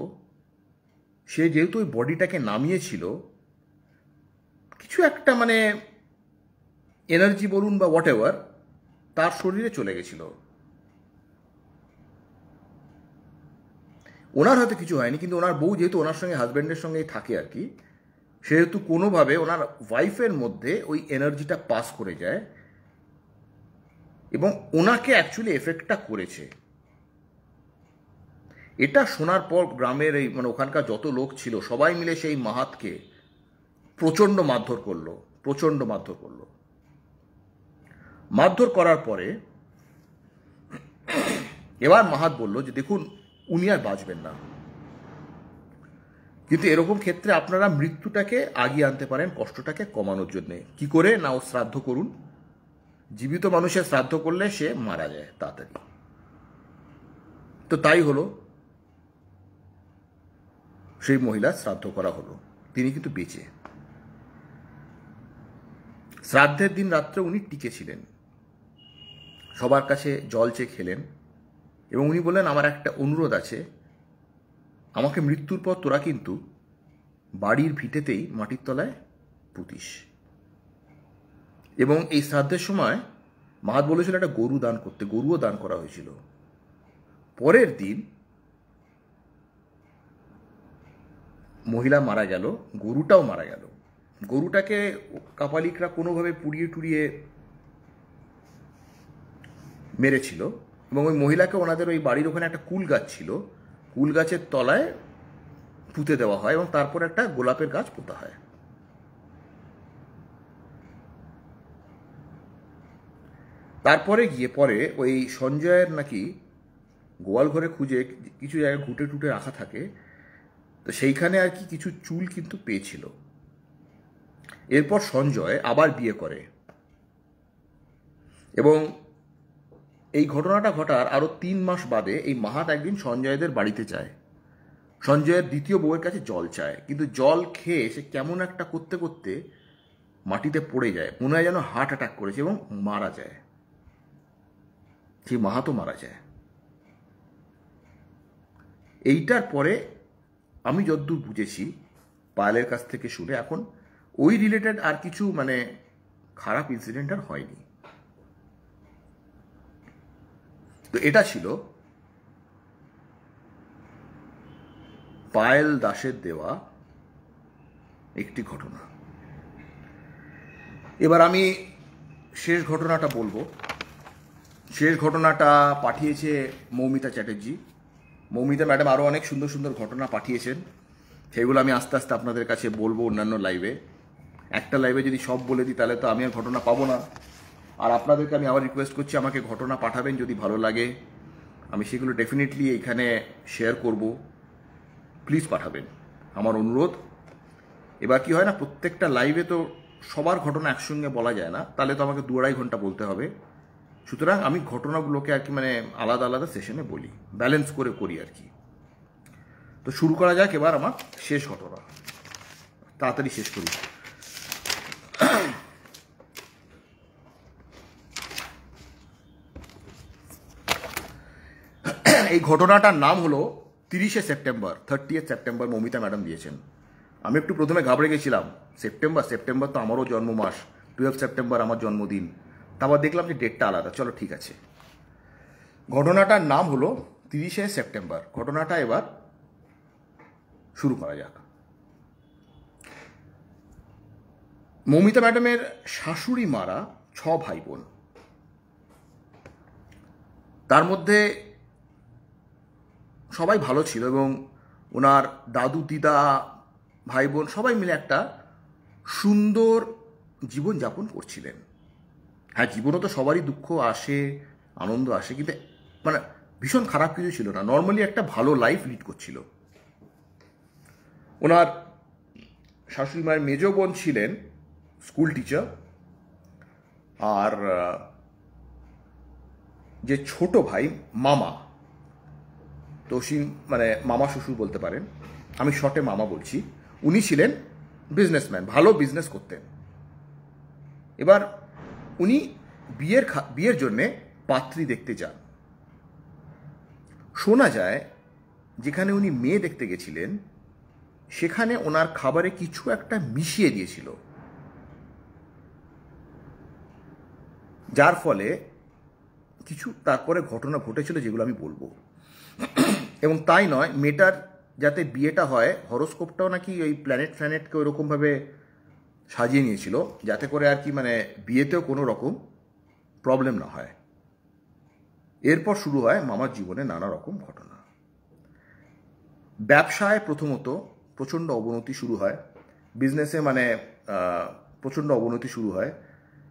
সে যেহেতু ওই বডিটাকে নামিয়েছিল কিছু একটা মানে এনার্জি বলুন বা হোয়াট এভার তার শরীরে চলে গেছিল ওনার হয়তো কিছু হয়নি কিন্তু ওনার বউ যেহেতু ওনার সঙ্গে হাজব্যান্ডের সঙ্গেই থাকে আর কি সেহেতু কোনোভাবে ওনার ওয়াইফের মধ্যে ওই এনার্জিটা পাস করে যায় এবং ওনাকে অ্যাকচুয়ালি এফেক্টটা করেছে এটা শোনার পর গ্রামের এই মানে ওখানকার যত লোক ছিল সবাই মিলে সেই মাহাতকে প্রচণ্ড মারধর করলো প্রচণ্ড মারধর করলো মারধর করার পরে এবার মাহাত বলল যে দেখুন উনি আর বাঁচবেন না কিন্তু এরকম ক্ষেত্রে আপনারা মৃত্যুটাকে আগিয়ে আনতে পারেন কষ্টটাকে কমানোর জন্যে কি করে না ও শ্রাদ্ধ করুন জীবিত মানুষের শ্রাদ্ধ করলে সে মারা যায় তাড়াতাড়ি তো তাই হলো সেই মহিলা শ্রাদ্ধ করা হলো তিনি কিন্তু বেঁচে শ্রাদ্ধের দিন রাত্রে উনি টিকে ছিলেন সবার কাছে জল চেয়ে খেলেন এবং উনি বললেন আমার একটা অনুরোধ আছে আমাকে মৃত্যুর পর তোরা কিন্তু বাড়ির ভিটেতেই মাটির তলায় পুতিস এবং এই শ্রাদ্ধের সময় মাহাত বলেছিল একটা গরু দান করতে গরুও দান করা হয়েছিল পরের দিন মহিলা মারা গেল গরুটাও মারা গেল গরুটাকে কাপালিকরা কোনোভাবে পুড়িয়ে টুড়িয়ে মেরেছিল এবং ওই মহিলাকে ওনাদের ওই বাড়ির ওখানে একটা কুল গাছ ছিল কুল গাছের তলায় পুঁতে দেওয়া হয় এবং তারপর একটা গোলাপের গাছ পোঁতা হয় তারপরে গিয়ে পরে ওই সঞ্জয়ের নাকি গোয়াল ঘরে খুঁজে কিছু জায়গায় ঘুটে টুটে রাখা থাকে তো সেইখানে আর কি কিছু চুল কিন্তু পেয়েছিল এরপর সঞ্জয় আবার বিয়ে করে এবং এই ঘটনাটা ঘটার আরও তিন মাস বাদে এই মাহাত একদিন সঞ্জয়দের বাড়িতে যায় সঞ্জয়ের দ্বিতীয় বউয়ের কাছে জল চায় কিন্তু জল খেয়ে সে কেমন একটা করতে করতে মাটিতে পড়ে যায় মনে হয় যেন হার্ট অ্যাটাক করেছে এবং মারা যায় সে মাহাতো মারা যায় এইটার পরে আমি যদ্দূর বুঝেছি পায়েলের কাছ থেকে শুনে এখন ওই রিলেটেড আর কিছু মানে খারাপ ইনসিডেন্ট আর হয়নি তো এটা ছিল পায়েল দাসের দেওয়া একটি ঘটনা এবার আমি শেষ ঘটনাটা বলবো শেষ ঘটনাটা পাঠিয়েছে মৌমিতা চ্যাটার্জি মৌমিতা ম্যাডাম আরও অনেক সুন্দর সুন্দর ঘটনা পাঠিয়েছেন সেগুলো আমি আস্তে আস্তে আপনাদের কাছে বলবো অন্যান্য লাইভে একটা লাইভে যদি সব বলে দিই তাহলে তো আমি আর ঘটনা পাবো না আর আপনাদেরকে আমি আবার রিকোয়েস্ট করছি আমাকে ঘটনা পাঠাবেন যদি ভালো লাগে আমি সেগুলো ডেফিনেটলি এখানে শেয়ার করব প্লিজ পাঠাবেন আমার অনুরোধ এবার কি হয় না প্রত্যেকটা লাইভে তো সবার ঘটনা একসঙ্গে বলা যায় না তাহলে তো আমাকে দু আড়াই ঘন্টা বলতে হবে সুতরাং আমি ঘটনাগুলোকে আর কি মানে আলাদা আলাদা সেশনে বলি ব্যালেন্স করে করি আর কি তো শুরু করা যাক এবার আমার শেষ ঘটনা তাড়াতাড়ি শেষ করি এই ঘটনাটার নাম হলো তিরিশে September thirtieth September Mamita madam দিয়েছেন আমি একটু প্রথমে ঘাবড়ে গেছিলাম সেপ্টেম্বর সেপ্টেম্বর তো আমারও জন্ম মাস টুয়েলভ সেপ্টেম্বর আমার জন্মদিন তারপর দেখলাম যে ডেটটা আলাদা চলো ঠিক আছে ঘটনাটার নাম হলো তিরিশে সেপ্টেম্বর ঘটনাটা এবার শুরু করা যাক মমিতা ম্যাডামের শাশুড়ি মারা ছ ভাই বোন তার মধ্যে সবাই ভালো ছিল এবং ওনার দাদু দিদা ভাই বোন সবাই মিলে একটা সুন্দর জীবনযাপন করছিলেন হ্যাঁ জীবনে তো সবারই দুঃখ আসে আনন্দ আসে কিন্তু মানে ভীষণ খারাপ কিছু ছিল না নর্মালি একটা ভালো লাইফ লিড করছিল ওনার শাশুড়ি মায়ের মেজ বোন ছিলেন স্কুল টিচার আর যে ছোট ভাই মামা তসিম মানে মামা শ্বশুর বলতে পারেন আমি শর্টে মামা বলছি উনি ছিলেন বিজনেসম্যান ভালো বিজনেস করতেন এবার উনি বিয়ের বিয়ের জন্যে পাত্রী দেখতে যান শোনা যায় যেখানে উনি মেয়ে দেখতে গেছিলেন সেখানে ওনার খাবারে কিছু একটা মিশিয়ে দিয়েছিল যার ফলে কিছু তারপরে ঘটনা ঘটেছিল যেগুলো আমি বলবো এবং তাই নয় মেটার যাতে বিয়েটা হয় হরোস্কোপটাও নাকি ওই প্ল্যানেট ফ্ল্যানেটকে ওইরকমভাবে সাজিয়ে নিয়েছিল যাতে করে আর কি মানে বিয়েতেও কোনো রকম প্রবলেম না হয় এরপর শুরু হয় মামার জীবনে নানা রকম ঘটনা ব্যবসায় প্রথমত প্রচণ্ড অবনতি শুরু হয় বিজনেসে মানে প্রচণ্ড অবনতি শুরু হয়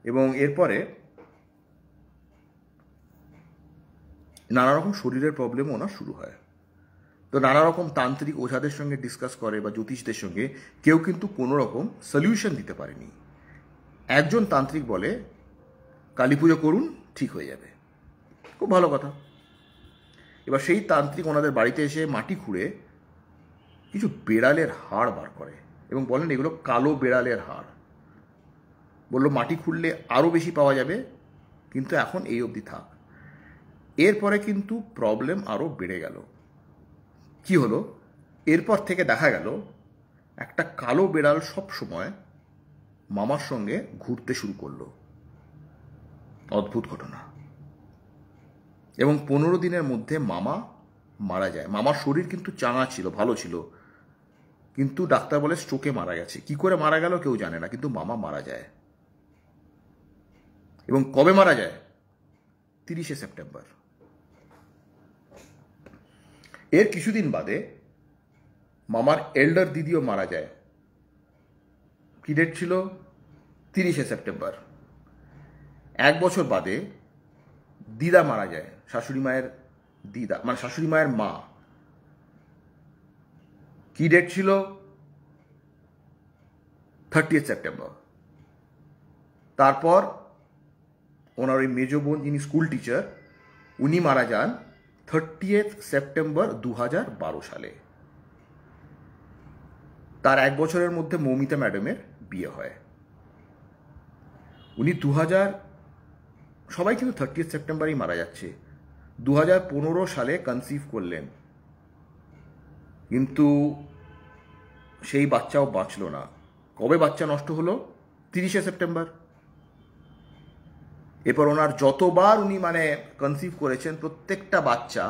এবং এরপরে নানা রকম শরীরের প্রবলেমও ওনার শুরু হয় তো নানা রকম তান্ত্রিক ওঝাদের সঙ্গে ডিসকাস করে বা জ্যোতিষদের সঙ্গে কেউ কিন্তু কোনো রকম সলিউশন দিতে পারেনি একজন তান্ত্রিক বলে কালী পুজো করুন ঠিক হয়ে যাবে খুব ভালো কথা এবার সেই তান্ত্রিক ওনাদের বাড়িতে এসে মাটি খুঁড়ে কিছু বেড়ালের হাড় বার করে এবং বলেন এগুলো কালো বেড়ালের হাড় বললো মাটি খুঁড়লে আরও বেশি পাওয়া যাবে কিন্তু এখন এই অবধি থাক এরপরে কিন্তু প্রবলেম আরও বেড়ে গেল কি হলো এরপর থেকে দেখা গেল একটা কালো বেড়াল সব সময় মামার সঙ্গে ঘুরতে শুরু করলো অদ্ভুত ঘটনা এবং পনেরো দিনের মধ্যে মামা মারা যায় মামার শরীর কিন্তু চাঙা ছিল ভালো ছিল কিন্তু ডাক্তার বলে স্ট্রোকে মারা গেছে কি করে মারা গেল কেউ জানে না কিন্তু মামা মারা যায় এবং কবে মারা যায় তিরিশে সেপ্টেম্বর এর কিছুদিন বাদে মামার এল্ডার দিদিও মারা যায় কি ডেট ছিল তিরিশে সেপ্টেম্বর এক বছর বাদে দিদা মারা যায় শাশুড়ি মায়ের দিদা মানে শাশুড়ি মায়ের মা কি ডেট ছিল থার্টি সেপ্টেম্বর তারপর ওনার ওই মেজ বোন যিনি স্কুল টিচার উনি মারা যান থার্টিয়েথ সেপ্টেম্বর দু সালে তার এক বছরের মধ্যে মৌমিতা ম্যাডামের বিয়ে হয় উনি দু সবাই কিন্তু থার্টিয়েথ সেপ্টেম্বরেই মারা যাচ্ছে দু সালে কনসিভ করলেন কিন্তু সেই বাচ্চাও বাঁচল না কবে বাচ্চা নষ্ট হলো তিরিশে সেপ্টেম্বর এরপর ওনার যতবার উনি মানে কনসিভ করেছেন প্রত্যেকটা বাচ্চা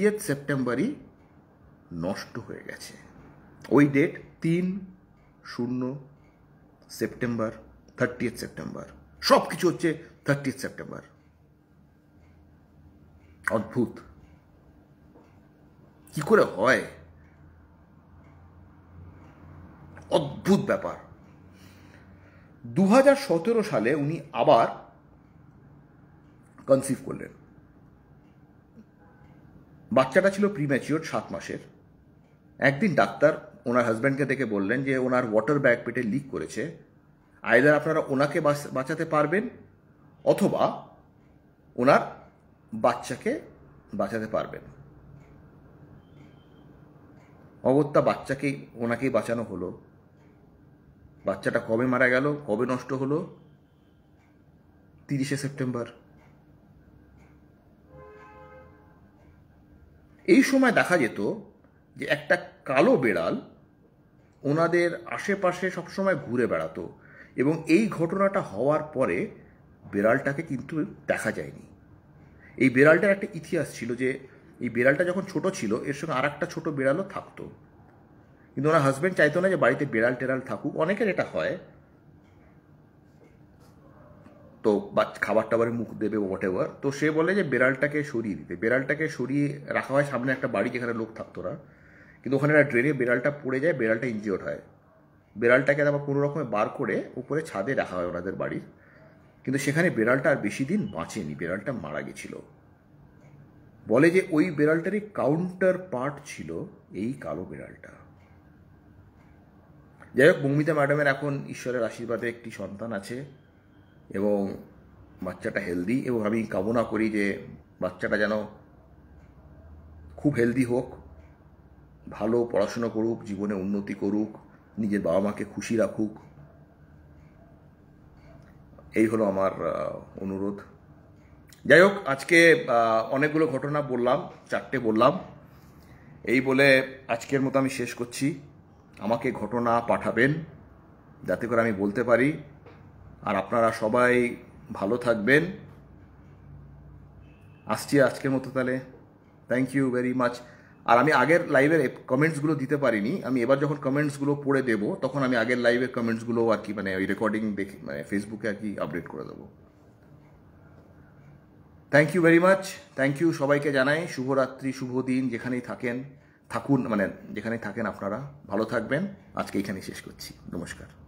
এইথ সেপ্টেম্বরই নষ্ট হয়ে গেছে ওই ডেট তিন শূন্য সেপ্টেম্বর এইথ সেপ্টেম্বর সব কিছু হচ্ছে থার্টিয়েথ সেপ্টেম্বর অদ্ভুত কি করে হয় অদ্ভুত ব্যাপার দু সালে উনি আবার কনসিভ করলেন বাচ্চাটা ছিল প্রিম্যাচিওর সাত মাসের একদিন ডাক্তার ওনার হাজব্যান্ডকে দেখে বললেন যে ওনার ওয়াটার ব্যাগ পেটে লিক করেছে আয়দার আপনারা ওনাকে বাঁচাতে পারবেন অথবা ওনার বাচ্চাকে বাঁচাতে পারবেন অগত্যা বাচ্চাকেই ওনাকেই বাঁচানো হলো বাচ্চাটা কবে মারা গেল কবে নষ্ট হলো তিরিশে সেপ্টেম্বর এই সময় দেখা যেত যে একটা কালো বেড়াল ওনাদের আশেপাশে সবসময় ঘুরে বেড়াতো এবং এই ঘটনাটা হওয়ার পরে বেড়ালটাকে কিন্তু দেখা যায়নি এই বেড়ালটার একটা ইতিহাস ছিল যে এই বেড়ালটা যখন ছোট ছিল এর সঙ্গে আর একটা ছোটো বেড়ালও থাকতো কিন্তু ওনার হাজব্যান্ড চাইতো না যে বাড়িতে বেড়াল টেড়াল থাকুক অনেকের এটা হয় তো বা খাবার টাবারে মুখ দেবে হোয়াট এভার তো সে বলে যে বেড়ালটাকে সরিয়ে দিতে বেড়ালটাকে সরিয়ে রাখা হয় সামনে একটা বাড়ি যেখানে লোক থাকতো না কিন্তু ওখানে একটা ড্রেনে বেড়ালটা পড়ে যায় বেড়ালটা ইনজিওর্ড হয় বেড়ালটাকে আবার কোনো রকমে বার করে উপরে ছাদে রাখা হয় ওনাদের বাড়ির কিন্তু সেখানে বেড়ালটা আর বেশি দিন বাঁচেনি বেড়ালটা মারা গেছিল বলে যে ওই বেড়ালটারই কাউন্টার পার্ট ছিল এই কালো বেড়ালটা যাই হোক মৌমিতা ম্যাডামের এখন ঈশ্বরের আশীর্বাদে একটি সন্তান আছে এবং বাচ্চাটা হেলদি এবং আমি কামনা করি যে বাচ্চাটা যেন খুব হেলদি হোক ভালো পড়াশুনো করুক জীবনে উন্নতি করুক নিজের বাবা মাকে খুশি রাখুক এই হলো আমার অনুরোধ যাই হোক আজকে অনেকগুলো ঘটনা বললাম চারটে বললাম এই বলে আজকের মতো আমি শেষ করছি আমাকে ঘটনা পাঠাবেন যাতে করে আমি বলতে পারি আর আপনারা সবাই ভালো থাকবেন আসছি আজকের মতো তাহলে থ্যাংক ইউ ভেরি মাচ আর আমি আগের লাইভের কমেন্টসগুলো দিতে পারিনি আমি এবার যখন কমেন্টসগুলো পড়ে দেব তখন আমি আগের লাইভের কমেন্টসগুলো আর কি মানে ওই রেকর্ডিং দেখি মানে ফেসবুকে আর কি আপডেট করে দেবো thank you very much thank you সবাইকে জানাই শুভরাত্রি শুভ দিন যেখানেই থাকেন থাকুন মানে যেখানেই থাকেন আপনারা ভালো থাকবেন আজকে এখানেই শেষ করছি নমস্কার